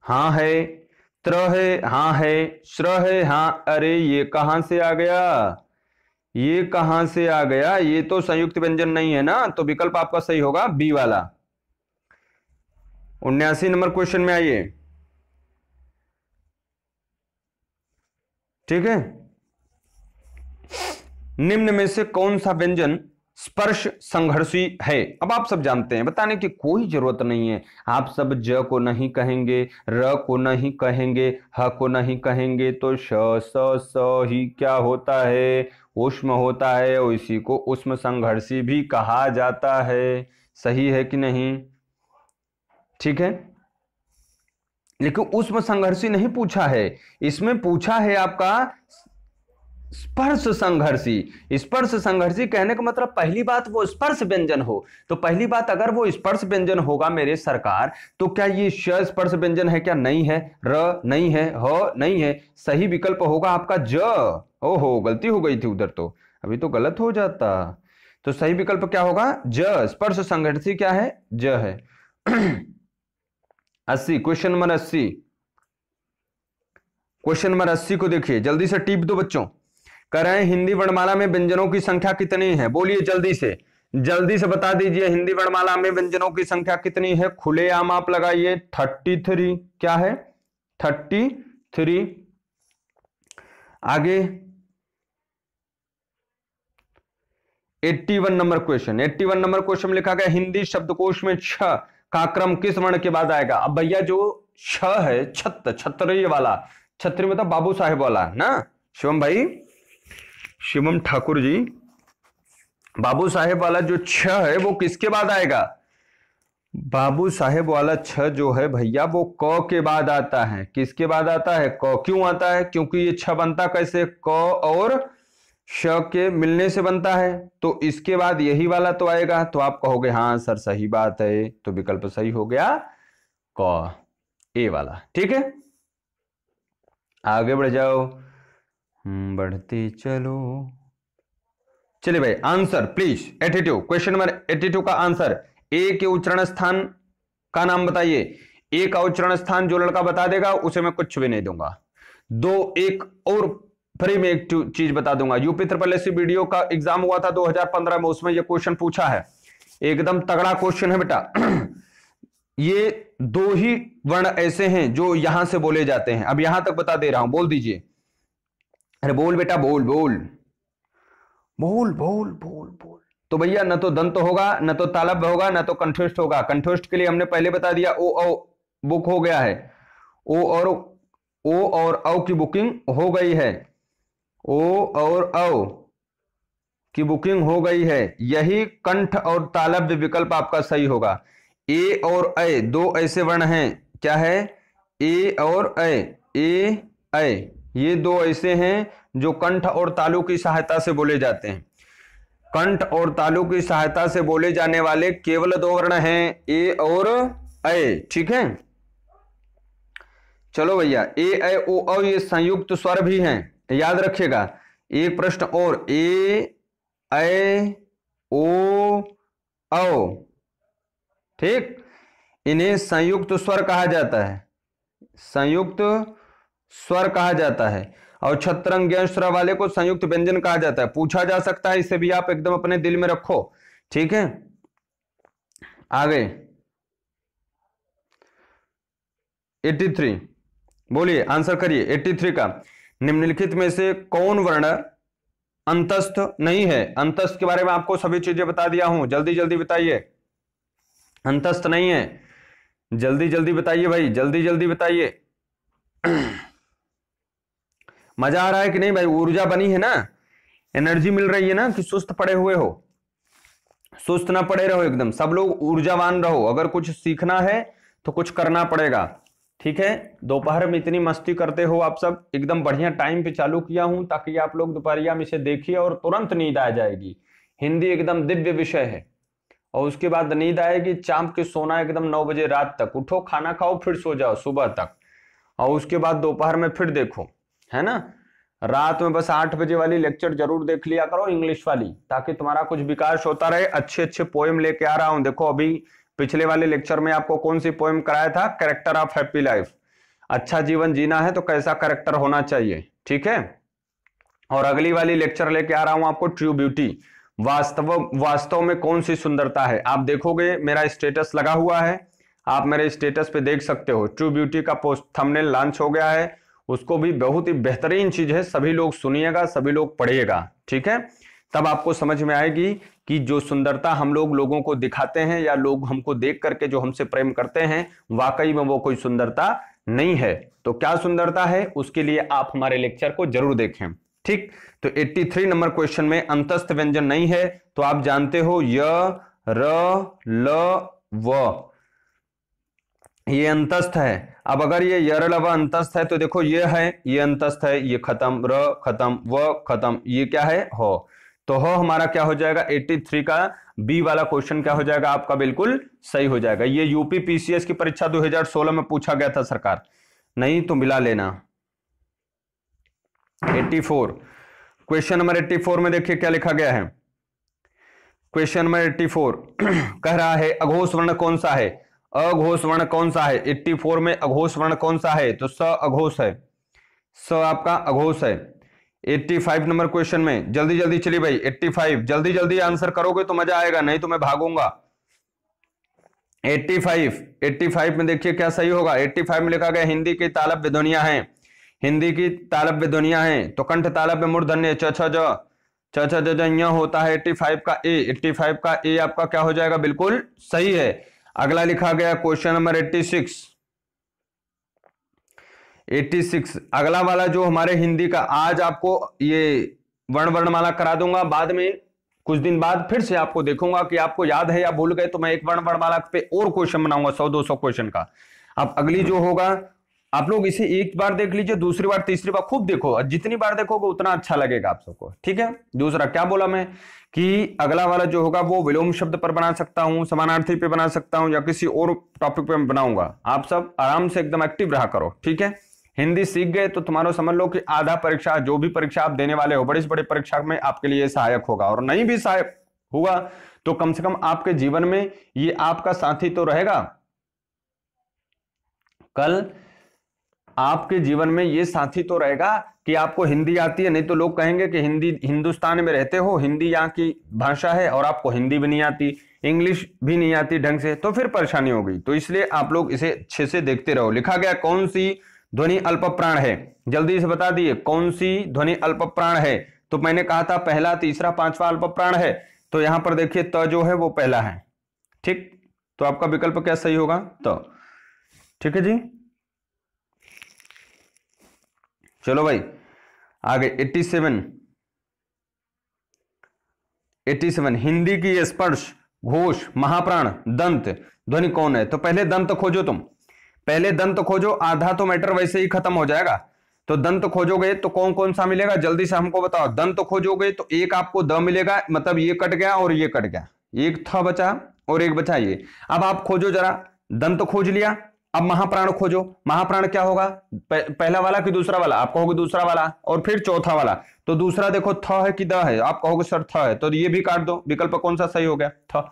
हा है त्र है हा है श्र है हा अरे ये कहां से आ गया ये कहां से आ गया ये तो संयुक्त व्यंजन नहीं है ना तो विकल्प आपका सही होगा बी वाला उन्यासी नंबर क्वेश्चन में आइए ठीक है निम्न में से कौन सा व्यंजन स्पर्श संघर्षी है अब आप सब जानते हैं बताने की कोई जरूरत नहीं है आप सब ज को नहीं कहेंगे र को नहीं कहेंगे ह को नहीं कहेंगे तो श स स ही क्या होता है उष्म होता है और इसी को उष्म संघर्षी भी कहा जाता है सही है कि नहीं ठीक है लेकिन उष्म संघर्षी नहीं पूछा है इसमें पूछा है आपका स्पर्श संघर्षी स्पर्श संघर्षी कहने का मतलब पहली बात वो स्पर्श व्यंजन हो तो पहली बात अगर वो स्पर्श व्यंजन होगा मेरे सरकार तो क्या ये स्पर्श व्यंजन है क्या नहीं है र नहीं है ह नहीं है सही विकल्प होगा आपका ज ओहो गलती हो गई थी उधर तो अभी तो गलत हो जाता तो सही विकल्प क्या होगा ज स्पर्श संघर्षी क्या है ज है अस्सी क्वेश्चन नंबर अस्सी क्वेश्चन नंबर अस्सी को देखिए जल्दी से टिप दो बच्चों कर रहे हैं हिंदी वर्णमाला में व्यंजनों की संख्या कितनी है बोलिए जल्दी से जल्दी से बता दीजिए हिंदी वर्णमाला में व्यंजनों की संख्या कितनी है खुले आम आप लगाइए थर्टी थ्री क्या है थर्टी थ्री आगे eighty one number question eighty one number question लिखा गया हिंदी शब्दकोश में छ का क्रम किस वर्ण के बाद आएगा अब भैया जो छ है छत छत्र वाला छत्री मतलब बाबू साहेब वाला ना शिवम भाई शिवम ठाकुर जी बाबू साहेब वाला जो छ है वो किसके बाद आएगा बाबू साहेब वाला छ जो है भैया वो क के बाद आता है किसके बाद आता है क क्यों आता है क्योंकि ये छ बनता कैसे क और श के मिलने से बनता है तो इसके बाद यही वाला तो आएगा तो आप कहोगे हाँ सर सही बात है तो विकल्प सही हो गया क ए वाला ठीक है आगे बढ़ जाओ हम्म, बढ़ते चलो चलिए भाई answer please eighty two question number eighty two का आंसर ए के उच्चरण स्थान का नाम बताइए एक उच्चरण स्थान जो लड़का बता देगा उसे मैं कुछ भी नहीं दूंगा दो एक और फ्री में एक चीज बता दूंगा यूपी त्रिपल एस वीडियो का एग्जाम हुआ था 2015 में उसमें यह क्वेश्चन पूछा है एकदम तगड़ा क्वेश्चन है बेटा ये दो ही वर्ण ऐसे हैं जो यहां से बोले जाते हैं अब यहां तक बता दे रहा हूं बोल दीजिए अरे बोल बेटा बोल बोल बोल बोल बोल बोल तो भैया न तो दंत होगा न तो तालब होगा न तो कंठोष्ट होगा कंठोष्ट के लिए हमने पहले बता दिया ओ औ बुक हो गया है ओ और ओ और औ की बुकिंग हो गई है ओ और औ की बुकिंग हो गई है यही कंठ और तालब्य विकल्प आपका सही होगा ए और ऐ दो ऐसे वर्ण हैं क्या है ए और अय ए अय ये दो ऐसे हैं जो कंठ और तालु की सहायता से बोले जाते हैं कंठ और तालु की सहायता से बोले जाने वाले केवल दो वर्ण हैं ए और ए ठीक है चलो भैया ए ए ओ अ ये संयुक्त स्वर भी हैं याद रखिएगा एक प्रश्न और ए ए ओ औ ठीक इन्हें संयुक्त स्वर कहा जाता है संयुक्त स्वर कहा जाता है और छत्रंग व्यंश्र वाले को संयुक्त व्यंजन कहा जाता है पूछा जा सकता है इसे भी आप एकदम अपने दिल में रखो ठीक है आगे 83 बोलिए आंसर करिए 83 का निम्नलिखित में से कौन वर्ण अंतस्थ नहीं है अंतस्थ के बारे में आपको सभी चीजें बता दिया हूं जल्दी जल्दी बताइए अंतस्थ नहीं है जल्दी जल्दी बताइए भाई जल्दी जल्दी बताइए मजा आ रहा है कि नहीं भाई ऊर्जा बनी है ना एनर्जी मिल रही है ना कि सुस्त पड़े हुए हो सुस्त ना पड़े रहो एकदम सब लोग ऊर्जावान रहो अगर कुछ सीखना है तो कुछ करना पड़ेगा ठीक है दोपहर में इतनी मस्ती करते हो आप सब एकदम बढ़िया टाइम पे चालू किया हूं ताकि आप लोग दोपहरिया में इसे देखिए और तुरंत नींद आ जाएगी हिंदी एकदम दिव्य विषय है और उसके बाद नींद आएगी चाँप के सोना एकदम नौ बजे रात तक उठो खाना खाओ फिर सो जाओ सुबह तक और उसके बाद दोपहर में फिर देखो है ना रात में बस आठ बजे वाली लेक्चर जरूर देख लिया करो इंग्लिश वाली ताकि तुम्हारा कुछ विकास होता रहे अच्छे अच्छे पोएम लेके आ रहा हूं देखो अभी पिछले वाले लेक्चर में आपको कौन सी पोएम कराया था करेक्टर ऑफ हैप्पी लाइफ अच्छा जीवन जीना है तो कैसा करेक्टर होना चाहिए ठीक है और अगली वाली लेक्चर लेके आ रहा हूं आपको ट्रू ब्यूटी वास्तव वास्तव में कौन सी सुंदरता है आप देखोगे मेरा स्टेटस लगा हुआ है आप मेरे स्टेटस पे देख सकते हो ट्रू ब्यूटी का पोस्ट थंबनेल लॉन्च हो गया है उसको भी बहुत ही बेहतरीन चीज है सभी लोग सुनिएगा सभी लोग पढ़िएगा ठीक है तब आपको समझ में आएगी कि जो सुंदरता हम लोग लोगों को दिखाते हैं या लोग हमको देख करके जो हमसे प्रेम करते हैं वाकई में वो कोई सुंदरता नहीं है तो क्या सुंदरता है उसके लिए आप हमारे लेक्चर को जरूर देखें ठीक तो 83 नंबर क्वेश्चन में अंतस्थ व्यंजन नहीं है तो आप जानते हो य र ल व ये अंतस्थ है अब अगर ये यर व अंतस्थ है तो देखो ये है ये अंतस्थ है ये खत्म र खत्म व खत्म ये क्या है हो तो हो हमारा क्या हो जाएगा 83 का बी वाला क्वेश्चन क्या हो जाएगा आपका बिल्कुल सही हो जाएगा ये यूपी पीसीएस की परीक्षा 2016 में पूछा गया था सरकार नहीं तो मिला लेना 84 क्वेश्चन नंबर 84 में देखिए क्या लिखा गया है क्वेश्चन नंबर 84 कह रहा है अघोष वर्ण कौन सा है अघोष वर्ण कौन सा है एट्टी फोर में अघोष वर्ण कौन सा है तो स अघोष है स आपका अघोष है एट्टी फाइव नंबर क्वेश्चन में जल्दी जल्दी चलिए भाई एट्टी फाइव जल्दी जल्दी आंसर करोगे तो मजा आएगा नहीं तो मैं भागूंगा एट्टी फाइव एट्टी फाइव में देखिए क्या सही होगा एट्टी फाइव में लिखा गया हिंदी की तालब्य ध्वनिया है हिंदी की तालब्य ध्वनिया है तो कंठ तालब्य मूर्धन्य छ छ होता है फाइव का ए फाइव का ए आपका क्या हो जाएगा बिल्कुल सही है अगला लिखा गया question number eighty six eighty six अगला वाला जो हमारे हिंदी का आज आपको ये वर्ण वर्णमाला करा दूंगा बाद में कुछ दिन बाद फिर से आपको देखूंगा कि आपको याद है या भूल गए तो मैं एक वर्ण वर्णमाला पे और क्वेश्चन बनाऊंगा सौ दो सौ क्वेश्चन का अब अगली जो होगा आप लोग इसे एक बार देख लीजिए दूसरी बार तीसरी बार खूब देखो जितनी बार देखोगे उतना अच्छा लगेगा आप सबको ठीक है दूसरा क्या बोला मैं कि अगला वाला जो होगा वो विलोम शब्द पर बना सकता हूं समानार्थी पे बना सकता हूं या किसी और टॉपिक पे बनाऊंगा आप सब आराम से एकदम एक्टिव रहा करो ठीक है हिंदी सीख गए तो तुम्हारा समझ लो कि आधा परीक्षा जो भी परीक्षा आप देने वाले हो बड़ी से बड़ी परीक्षा में आपके लिए सहायक होगा और नहीं भी सहायक होगा तो कम से कम आपके जीवन में ये आपका साथी तो रहेगा कल आपके जीवन में ये साथी तो रहेगा कि आपको हिंदी आती है नहीं तो लोग कहेंगे कि हिंदी हिंदुस्तान में रहते हो हिंदी यहाँ की भाषा है और आपको हिंदी भी नहीं आती इंग्लिश भी नहीं आती ढंग से तो फिर परेशानी हो गई तो इसलिए आप लोग इसे अच्छे से देखते रहो लिखा गया कौन सी ध्वनि अल्प प्राण है जल्दी से बता दिए कौन सी ध्वनि अल्प है तो मैंने कहा था पहला तीसरा पांचवा अल्प प्राण है तो यहां पर देखिए त जो है वो पहला है ठीक तो आपका विकल्प क्या सही होगा त ठीक है जी चलो भाई आगे eighty seven eighty seven Hindi की स्पर्श घोष महाप्राण दंत ध्वनि कौन है तो पहले दंत खोजो तुम पहले दंत खोजो आधा तो मैटर वैसे ही खत्म हो जाएगा तो दंत खोजोगे तो कौन कौन सा मिलेगा जल्दी से हमको बताओ दंत खोजोगे तो एक आपको द मिलेगा मतलब ये कट गया और ये कट गया एक था बचा और एक बचा ये अब आप खोजो जरा दंत खोज लिया अब महाप्राण खोजो महाप्राण क्या होगा पहला वाला कि दूसरा वाला आप कहोगे दूसरा वाला और फिर चौथा वाला तो दूसरा देखो थ है कि द है आप कहोगे सर थ है तो ये भी काट दो विकल्प कौन सा सही हो गया थ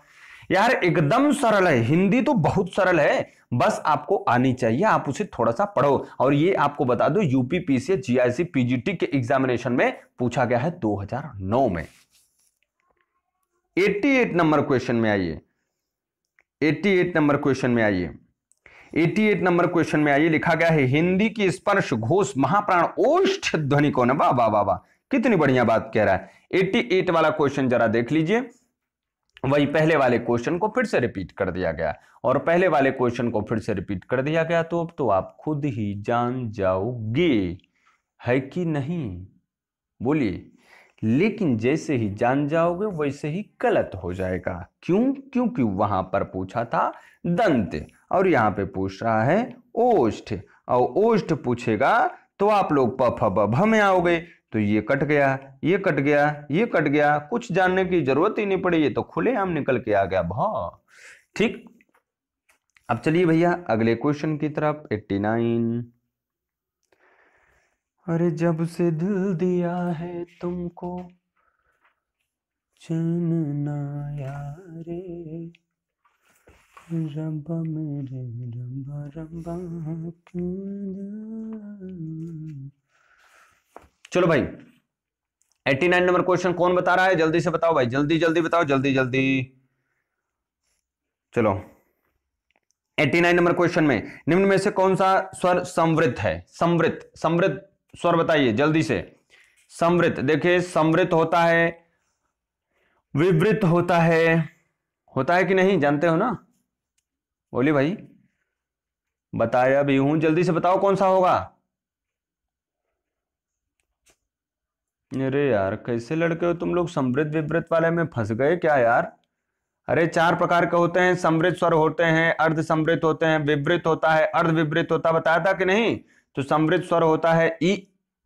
यार एकदम सरल है हिंदी तो बहुत सरल है बस आपको आनी चाहिए आप उसे थोड़ा सा पढ़ो और ये आपको बता दो यूपीपीसी जीआईसी पीजीटी के एग्जामिनेशन में पूछा गया है 2009 में 88 नंबर क्वेश्चन में आइए 88 नंबर क्वेश्चन में आइए 88 नंबर क्वेश्चन में आइए लिखा गया है हिंदी की स्पर्श घोष महाप्राण ओष्ठ ध्वनि कौन वाह वाह वाह वाह कितनी बढ़िया बात कह रहा है 88 वाला क्वेश्चन जरा देख लीजिए वही पहले वाले क्वेश्चन को फिर से रिपीट कर दिया गया और पहले वाले क्वेश्चन को फिर से रिपीट कर दिया गया तो अब तो आप खुद ही जान जाओगे है कि नहीं बोलिए लेकिन जैसे ही जान जाओगे वैसे ही गलत हो जाएगा क्यों क्योंकि वहां पर पूछा था दंत और यहाँ पे पूछ रहा है ओष्ठ और ओष्ठ पूछेगा तो आप लोग प फ भ में आओगे तो ये कट गया ये कट गया ये कट गया कुछ जानने की जरूरत ही नहीं पड़ी ये तो खुलेआम निकल के आ गया भ ठीक अब चलिए भैया अगले क्वेश्चन की तरफ 89 अरे जब से दिल दिया है तुमको चैन ना यारे मेरे चलो भाई 89 नंबर क्वेश्चन कौन बता रहा है जल्दी से बताओ भाई जल्दी जल्दी बताओ जल्दी जल्दी चलो 89 नंबर क्वेश्चन में निम्न में से कौन सा स्वर समृद्ध है समृद्ध समृद्ध स्वर बताइए जल्दी से समृद्ध देखिए समृद्ध होता है विवृत होता है होता है कि नहीं जानते हो ना बोलिए भाई बताया भी हूं जल्दी से बताओ कौन सा होगा अरे यार कैसे लड़के हो तुम लोग समृद्ध विवृत वाले में फंस गए क्या यार अरे चार प्रकार के होते हैं समृद्ध स्वर होते हैं अर्ध समृद्ध होते हैं विवृत होता है अर्ध विवृत होता बताया था कि नहीं तो समृद्ध स्वर होता है ई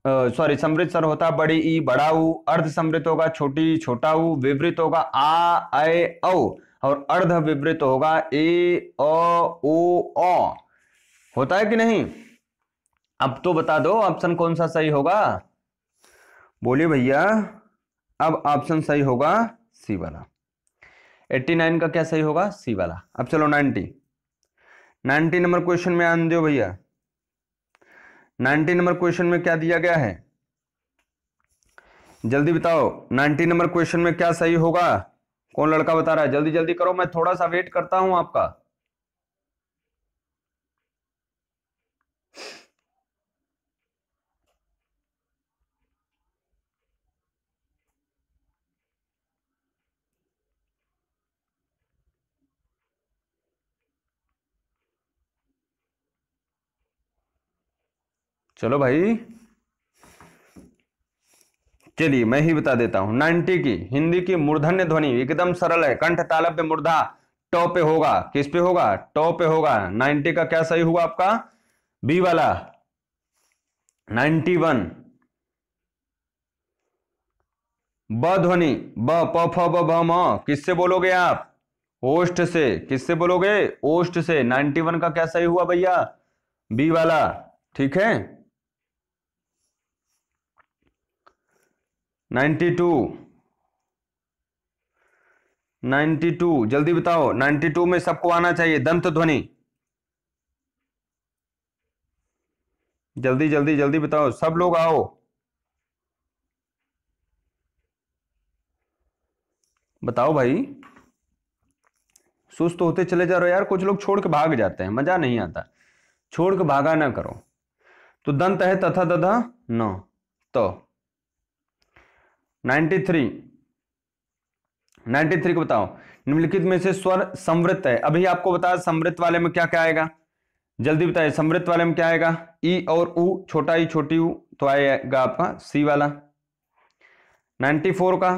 सॉरी समृद्ध स्वर होता है बड़ी ई बड़ा ऊ अर्ध समृद्ध होगा छोटी छोटा ऊ विवृत होगा आ ए औ और अर्ध विवृत होगा ए अ ओ ओ होता है कि नहीं अब तो बता दो ऑप्शन कौन सा सही होगा बोलिए भैया अब ऑप्शन सही होगा सी वाला एट्टी नाइन का क्या सही होगा सी वाला अब चलो 90 90 नंबर क्वेश्चन में आन दो भैया नाइन्टी नंबर क्वेश्चन में क्या दिया गया है जल्दी बताओ नाइन्टी नंबर क्वेश्चन में क्या सही होगा कौन लड़का बता रहा है जल्दी जल्दी करो मैं थोड़ा सा वेट करता हूं आपका चलो भाई चलिए मैं ही बता देता हूं नाइनटी की हिंदी की मूर्धन्य ध्वनि एकदम सरल है कंठ तालब्य में मूर्धा पे होगा किस पे होगा टॉप पे होगा नाइनटी का क्या सही हुआ आपका बी वाला नाइन्टी वन ब ध्वनि ब प फ ब भ म किससे बोलोगे आप ओष्ठ से किससे बोलोगे ओष्ठ से नाइनटी वन का क्या सही हुआ भैया बी वाला ठीक है नाइन्टी टू नाइन्टी टू जल्दी बताओ नाइन्टी टू में सबको आना चाहिए दंत ध्वनि जल्दी जल्दी जल्दी बताओ सब लोग आओ बताओ भाई सुस्त होते चले जा रहे हो यार कुछ लोग छोड़ के भाग जाते हैं मजा नहीं आता छोड़ के भागा ना करो तो दंत है तथा तथा न तो नाइन्टी थ्री नाइन्टी थ्री को बताओ निम्नलिखित में से स्वर समृद्ध है अभी आपको बताया समृद्ध वाले में क्या क्या आएगा जल्दी बताइए समृद्ध वाले में क्या आएगा ई और ऊ छोटा ई छोटी ऊ तो आएगा आपका सी वाला नाइन्टी फोर का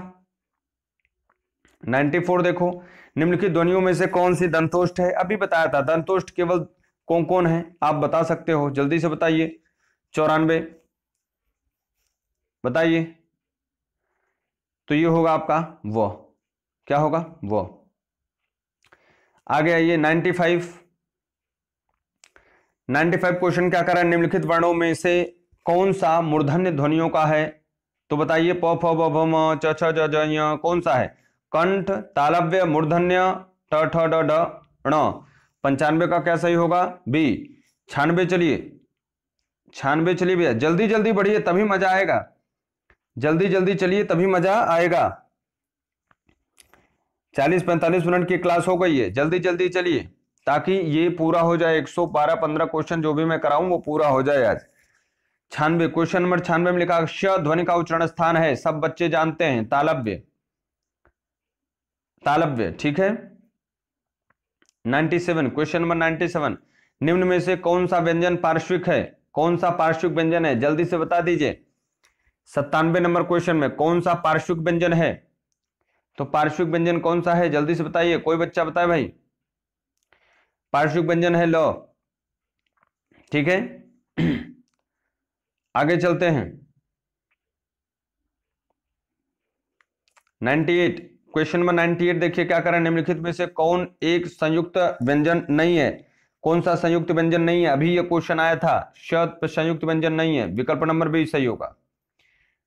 नाइन्टी फोर देखो निम्नलिखित ध्वनियों में से कौन सी दंतोष्ट है अभी बताया था दंतोष्ट केवल कौन कौन है आप बता सकते हो जल्दी से बताइए चौरानवे बताइए तो ये होगा आपका व क्या होगा व आगे आइए 95 95 क्वेश्चन क्या करा निम्नलिखित वर्णों में से कौन सा मूर्धन्य ध्वनियों का है तो बताइए प फ ब भ म च छ ज ज कौन सा है कंठ तालव्य मूर्धन्य ट ठ ड ड ण पंचानवे का क्या सही होगा बी छानबे चलिए छानबे चलिए भैया जल्दी जल्दी बढ़िए तभी मजा आएगा जल्दी जल्दी चलिए तभी मजा आएगा चालीस पैंतालीस मिनट की क्लास हो गई है जल्दी जल्दी चलिए ताकि ये पूरा हो जाए 112 15 क्वेश्चन जो भी मैं कराऊं वो पूरा हो जाए आज छानवे क्वेश्चन नंबर छानवे में लिखा क्ष ध्वनि का उच्चारण स्थान है सब बच्चे जानते हैं तालव्य तालव्य ठीक है 97 क्वेश्चन नंबर 97 निम्न में से कौन सा व्यंजन पार्श्विक है कौन सा पार्श्विक व्यंजन है जल्दी से बता दीजिए सत्तानवे नंबर क्वेश्चन में कौन सा पार्श्विक व्यंजन है तो पार्श्विक व्यंजन कौन सा है जल्दी से बताइए कोई बच्चा बताए भाई पार्श्विक व्यंजन है लो ठीक है आगे चलते हैं 98 क्वेश्चन नंबर 98 देखिए क्या करें निम्नलिखित में से कौन एक संयुक्त व्यंजन नहीं है कौन सा संयुक्त व्यंजन नहीं है अभी यह क्वेश्चन आया था शत संयुक्त व्यंजन नहीं है विकल्प नंबर भी सही होगा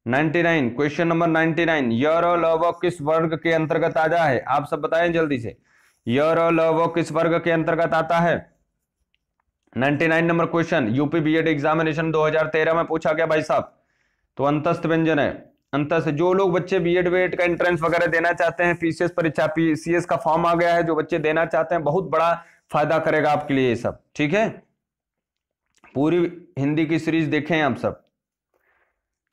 99 क्वेश्चन नंबर 99 और लव किस वर्ग के अंतर्गत आ जाए आप सब बताएं जल्दी से और लव किस वर्ग के अंतर्गत आता है 99 number question UP BEd examination 2013 में पूछा गया भाई साहब तो अंतस्थ व्यंजन है अंतस्थ जो लोग बच्चे बीएड एड का एंट्रेंस वगैरह देना चाहते हैं पीसीएस परीक्षा पीसीएस का फॉर्म आ गया है जो बच्चे देना चाहते हैं बहुत बड़ा फायदा करेगा आपके लिए ये सब ठीक है पूरी हिंदी की सीरीज देखें आप सब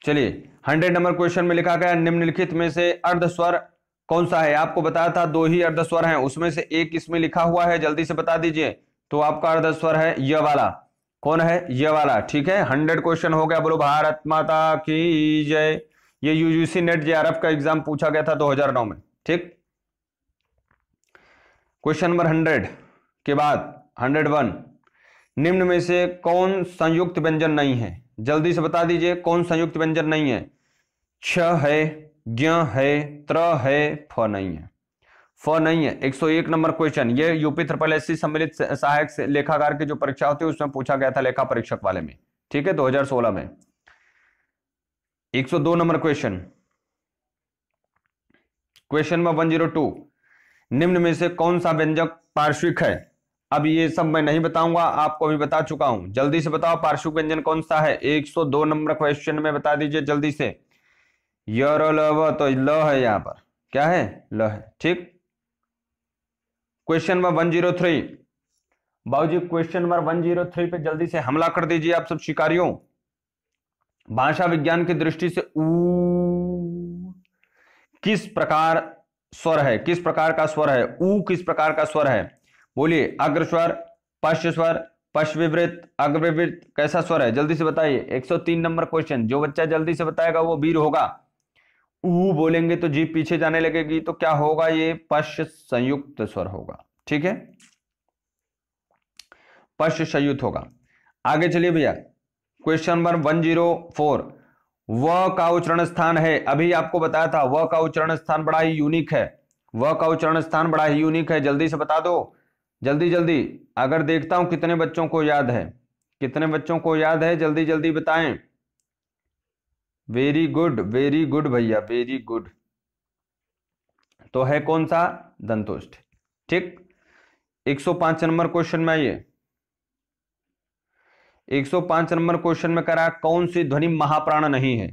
चलिए हंड्रेड नंबर क्वेश्चन में लिखा गया निम्नलिखित में से अर्ध स्वर कौन सा है आपको बताया था दो ही अर्ध स्वर है उसमें से एक इसमें लिखा हुआ है जल्दी से बता दीजिए तो आपका अर्ध स्वर है यह वाला कौन है यह वाला ठीक है हंड्रेड क्वेश्चन हो गया बोलो भारत माता की जय ये यूजीसी नेट जे का एग्जाम पूछा गया था 2009 में ठीक क्वेश्चन नंबर हंड्रेड के बाद हंड्रेड वन निम्न में से कौन संयुक्त व्यंजन नहीं है जल्दी से बता दीजिए कौन संयुक्त व्यंजन नहीं है छ है ज्ञ है त्र है फ नहीं है फ नहीं है 101 नंबर क्वेश्चन ये यूपी त्रिपल एस सम्मिलित सहायक से लेखाकार की जो परीक्षा होती है उसमें पूछा गया था लेखा परीक्षक वाले में ठीक है 2016 में 102 नंबर क्वेश्चन क्वेश्चन नंबर 102 निम्न में से कौन सा व्यंजक पार्श्विक है अब ये सब मैं नहीं बताऊंगा आपको अभी बता चुका हूं जल्दी से बताओ पार्श्व व्यंजन कौन सा है 102 नंबर क्वेश्चन में बता दीजिए जल्दी से यर तो ल है यहां पर क्या है ल है ठीक question number one zero three जी question number one zero three पे जल्दी से हमला कर दीजिए आप सब शिकारियों भाषा विज्ञान की दृष्टि से ऊ किस प्रकार स्वर है किस प्रकार का स्वर है ऊ किस प्रकार का स्वर है बोलिए अग्र स्वर पश्च स्वर पश्च विवृत कैसा स्वर है जल्दी से बताइए 103 नंबर क्वेश्चन जो बच्चा जल्दी से बताएगा वो वीर होगा ऊ बोलेंगे तो जी पीछे जाने लगेगी तो क्या होगा ये पश्च संयुक्त स्वर होगा ठीक है पश्च संयुक्त होगा आगे चलिए भैया question number one zero four व का उच्चरण स्थान है अभी आपको बताया था व का उच्चरण स्थान बड़ा ही यूनिक है व का उच्चरण स्थान बड़ा ही यूनिक है जल्दी से बता दो जल्दी जल्दी अगर देखता हूं कितने बच्चों को याद है कितने बच्चों को याद है जल्दी जल्दी बताएं वेरी गुड वेरी गुड भैया वेरी गुड तो है कौन सा दंतुष्ट ठीक 105 नंबर क्वेश्चन में आइए 105 नंबर क्वेश्चन में करा कौन सी ध्वनि महाप्राण नहीं है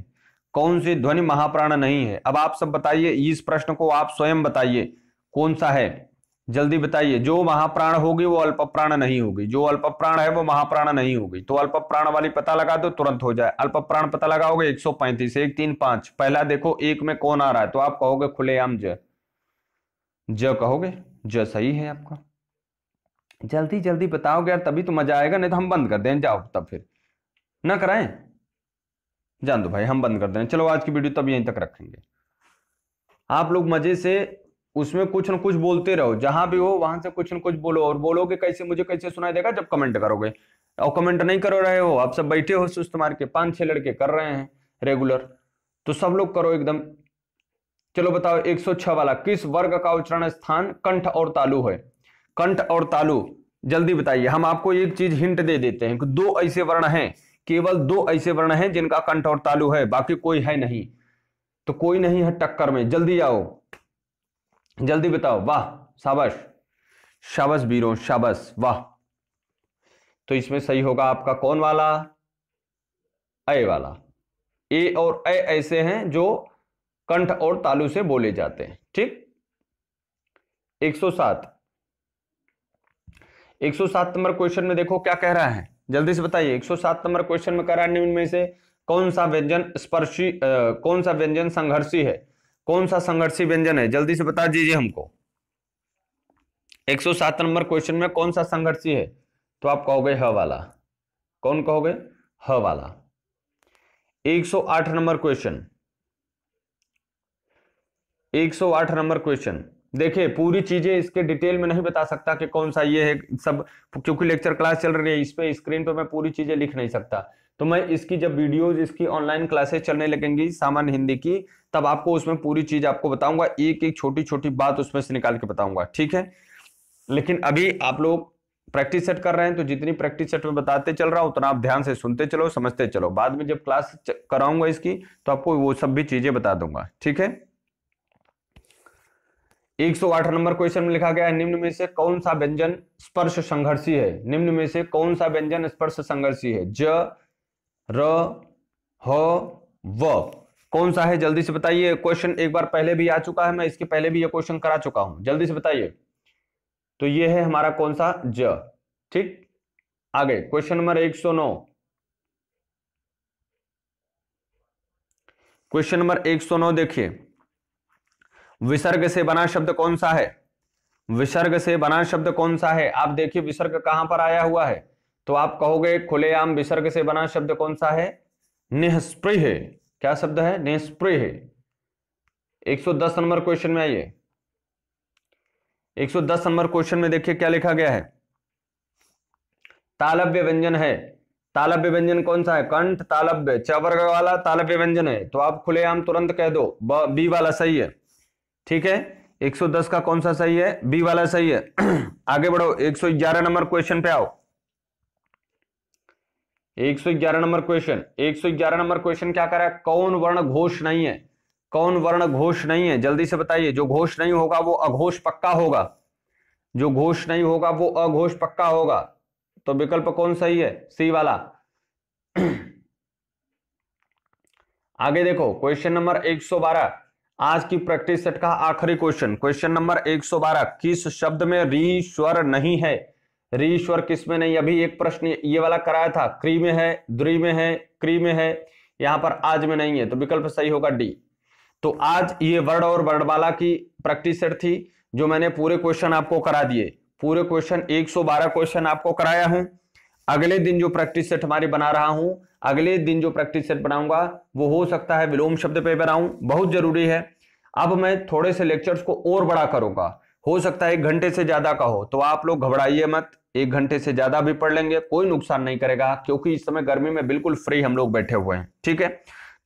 कौन सी ध्वनि महाप्राण नहीं है अब आप सब बताइए इस प्रश्न को आप स्वयं बताइए कौन सा है जल्दी बताइए जो महाप्राण होगी वो अल्पप्राण नहीं होगी जो अल्पप्राण है वो महाप्राण नहीं होगी तो अल्पप्राण वाली पता लगा दो तुरंत हो जाए अल्पप्राण पता लगाओगे एक सौ पैंतीस एक तीन पांच पहला देखो एक में कौन आ रहा है तो आप कहोगे खुलेआम ज ज कहोगे ज सही है आपका जल्दी जल्दी बताओगे यार तभी तो मजा आएगा नहीं तो हम बंद कर दें जाओ तब फिर ना कराए जान दो भाई हम बंद कर दें चलो आज की वीडियो तब यहीं तक रखेंगे आप लोग मजे से उसमें कुछ न कुछ बोलते रहो जहां भी हो वहां से कुछ न कुछ बोलो और बोलोगे कैसे मुझे कैसे सुनाई देगा जब कमेंट करोगे और कमेंट नहीं करो रहे हो आप सब बैठे हो सुस्त मार के पांच छह लड़के कर रहे हैं रेगुलर तो सब लोग करो एकदम चलो बताओ 106 वाला किस वर्ग का उच्चारण स्थान कंठ और तालु है कंठ और तालु जल्दी बताइए हम आपको एक चीज हिंट दे देते हैं कि दो ऐसे वर्ण हैं केवल दो ऐसे वर्ण हैं जिनका कंठ और तालु है बाकी कोई है नहीं तो कोई नहीं है टक्कर में जल्दी आओ जल्दी बताओ वाह शाबाश शाबाश बीरो शाबाश वाह तो इसमें सही होगा आपका कौन वाला ए वाला ए और ए ऐसे हैं जो कंठ और तालु से बोले जाते हैं ठीक 107 107 नंबर क्वेश्चन में देखो क्या कह रहा है जल्दी से बताइए 107 नंबर क्वेश्चन में कह रहा है निम्न में से कौन सा व्यंजन स्पर्शी कौन सा व्यंजन संघर्षी है कौन सा संघर्षी व्यंजन है जल्दी से बता दीजिए हमको 107 नंबर क्वेश्चन में कौन सा संघर्षी है तो आप कहोगे ह वाला कौन कहोगे ह वाला 108 नंबर क्वेश्चन 108 नंबर क्वेश्चन देखिए पूरी चीजें इसके डिटेल में नहीं बता सकता कि कौन सा ये है सब क्योंकि लेक्चर क्लास चल रही है इस पे स्क्रीन पे मैं पूरी चीजें लिख नहीं सकता तो मैं इसकी जब वीडियोज इसकी ऑनलाइन क्लासेस चलने लगेंगी सामान्य हिंदी की तब आपको उसमें पूरी चीज आपको बताऊंगा एक एक छोटी छोटी बात उसमें से निकाल के बताऊंगा ठीक है लेकिन अभी आप लोग प्रैक्टिस सेट कर रहे हैं तो जितनी प्रैक्टिस सेट में बताते चल रहा हूं उतना आप ध्यान से सुनते चलो समझते चलो बाद में जब क्लास कराऊंगा इसकी तो आपको वो सब भी चीजें बता दूंगा ठीक है 108 नंबर क्वेश्चन में लिखा गया है निम्न में से कौन सा व्यंजन स्पर्श संघर्षी है निम्न में से कौन सा व्यंजन स्पर्श संघर्षी है ज र ह व कौन सा है जल्दी से बताइए क्वेश्चन एक बार पहले भी आ चुका है मैं इसके पहले भी ये क्वेश्चन करा चुका हूं जल्दी से बताइए तो ये है हमारा कौन सा ज ठीक आगे क्वेश्चन नंबर 109 क्वेश्चन नंबर 109 देखिए विसर्ग से बना शब्द कौन सा है विसर्ग से बना शब्द कौन सा है आप देखिए विसर्ग कहां पर आया हुआ है तो आप कहोगे खुलेआम विसर्ग से बना शब्द कौन सा है निःस्पृह क्या शब्द है निःस्पृह 110 नंबर क्वेश्चन में आइए 110 नंबर क्वेश्चन में देखिए क्या लिखा गया है तालव्य व्यंजन है तालव्य व्यंजन कौन सा है कंठ तालव्य चवर्ग वाला तालव्य व्यंजन है तो आप खुलेआम तुरंत कह दो बी वाला सही है ठीक है 110 का कौन सा सही है बी वाला सही है आगे बढ़ो 111 नंबर क्वेश्चन पे आओ 111 नंबर क्वेश्चन 111 नंबर क्वेश्चन क्या करा है कौन वर्ण घोष नहीं है कौन वर्ण घोष नहीं है जल्दी से बताइए जो घोष नहीं होगा वो अघोष पक्का होगा जो घोष नहीं होगा वो अघोष पक्का होगा तो विकल्प कौन सही है सी वाला आगे देखो क्वेश्चन नंबर 112 आज की प्रैक्टिस सेट का आखिरी क्वेश्चन क्वेश्चन नंबर 112 किस शब्द में री स्वर नहीं है रीश्वर किसमें नहीं अभी एक प्रश्न ये वाला कराया था क्री में है द्री में है क्री में है यहां पर आज में नहीं है तो विकल्प सही होगा डी तो आज ये वर्ड और वर्डवाला की प्रैक्टिस सेट थी जो मैंने पूरे क्वेश्चन आपको करा दिए पूरे क्वेश्चन 112 क्वेश्चन आपको कराया हूं अगले दिन जो प्रैक्टिस सेट हमारी बना रहा हूं अगले दिन जो प्रैक्टिस सेट बनाऊंगा वो हो सकता है विलोम शब्द पे बनाऊं बहुत जरूरी है अब मैं थोड़े से लेक्चर्स को और बड़ा करूंगा हो सकता है एक घंटे से ज्यादा का हो तो आप लोग घबराइए मत एक घंटे से ज्यादा भी पढ़ लेंगे कोई नुकसान नहीं करेगा क्योंकि इस समय गर्मी में बिल्कुल फ्री हम लोग बैठे हुए हैं ठीक है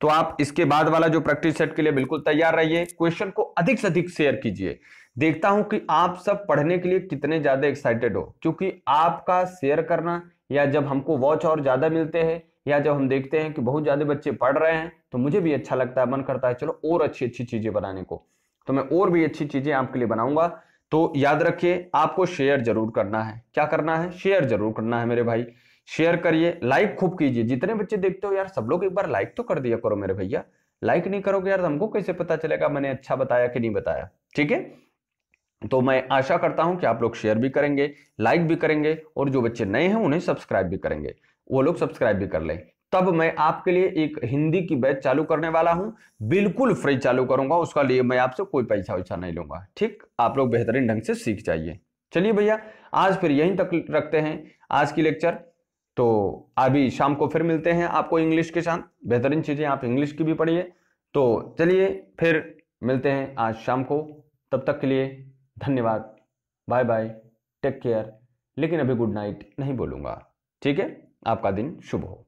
तो आप इसके बाद वाला जो प्रैक्टिस सेट के लिए बिल्कुल तैयार रहिए क्वेश्चन को अधिक से अधिक शेयर कीजिए देखता हूं कि आप सब पढ़ने के लिए कितने ज्यादा एक्साइटेड हो क्योंकि आपका शेयर करना या जब हमको वॉच और ज्यादा मिलते हैं या जब हम देखते हैं कि बहुत ज्यादा बच्चे पढ़ रहे हैं तो मुझे भी अच्छा लगता है मन करता है चलो और अच्छी अच्छी चीजें बनाने को तो मैं और भी अच्छी चीजें आपके लिए बनाऊंगा तो याद रखिए आपको शेयर जरूर करना है क्या करना है शेयर जरूर करना है मेरे भाई शेयर करिए लाइक खूब कीजिए जितने बच्चे देखते हो यार सब लोग एक बार लाइक तो कर दिया करो मेरे भैया लाइक नहीं करोगे यार तो हमको कैसे पता चलेगा मैंने अच्छा बताया कि नहीं बताया ठीक है तो मैं आशा करता हूं कि आप लोग शेयर भी करेंगे लाइक भी करेंगे और जो बच्चे नए हैं उन्हें सब्सक्राइब भी करेंगे वो लोग सब्सक्राइब भी कर लें तब मैं आपके लिए एक हिंदी की बैच चालू करने वाला हूं बिल्कुल फ्री चालू करूंगा उसका लिए मैं आपसे कोई पैसा वैसा नहीं लूंगा ठीक आप लोग बेहतरीन ढंग से सीख जाइए चलिए भैया आज फिर यहीं तक रखते हैं आज की लेक्चर तो अभी शाम को फिर मिलते हैं आपको इंग्लिश के साथ बेहतरीन चीज़ें आप इंग्लिश की भी पढ़िए तो चलिए फिर मिलते हैं आज शाम को तब तक के लिए धन्यवाद बाय बाय टेक केयर लेकिन अभी गुड नाइट नहीं बोलूँगा ठीक है आपका दिन शुभ हो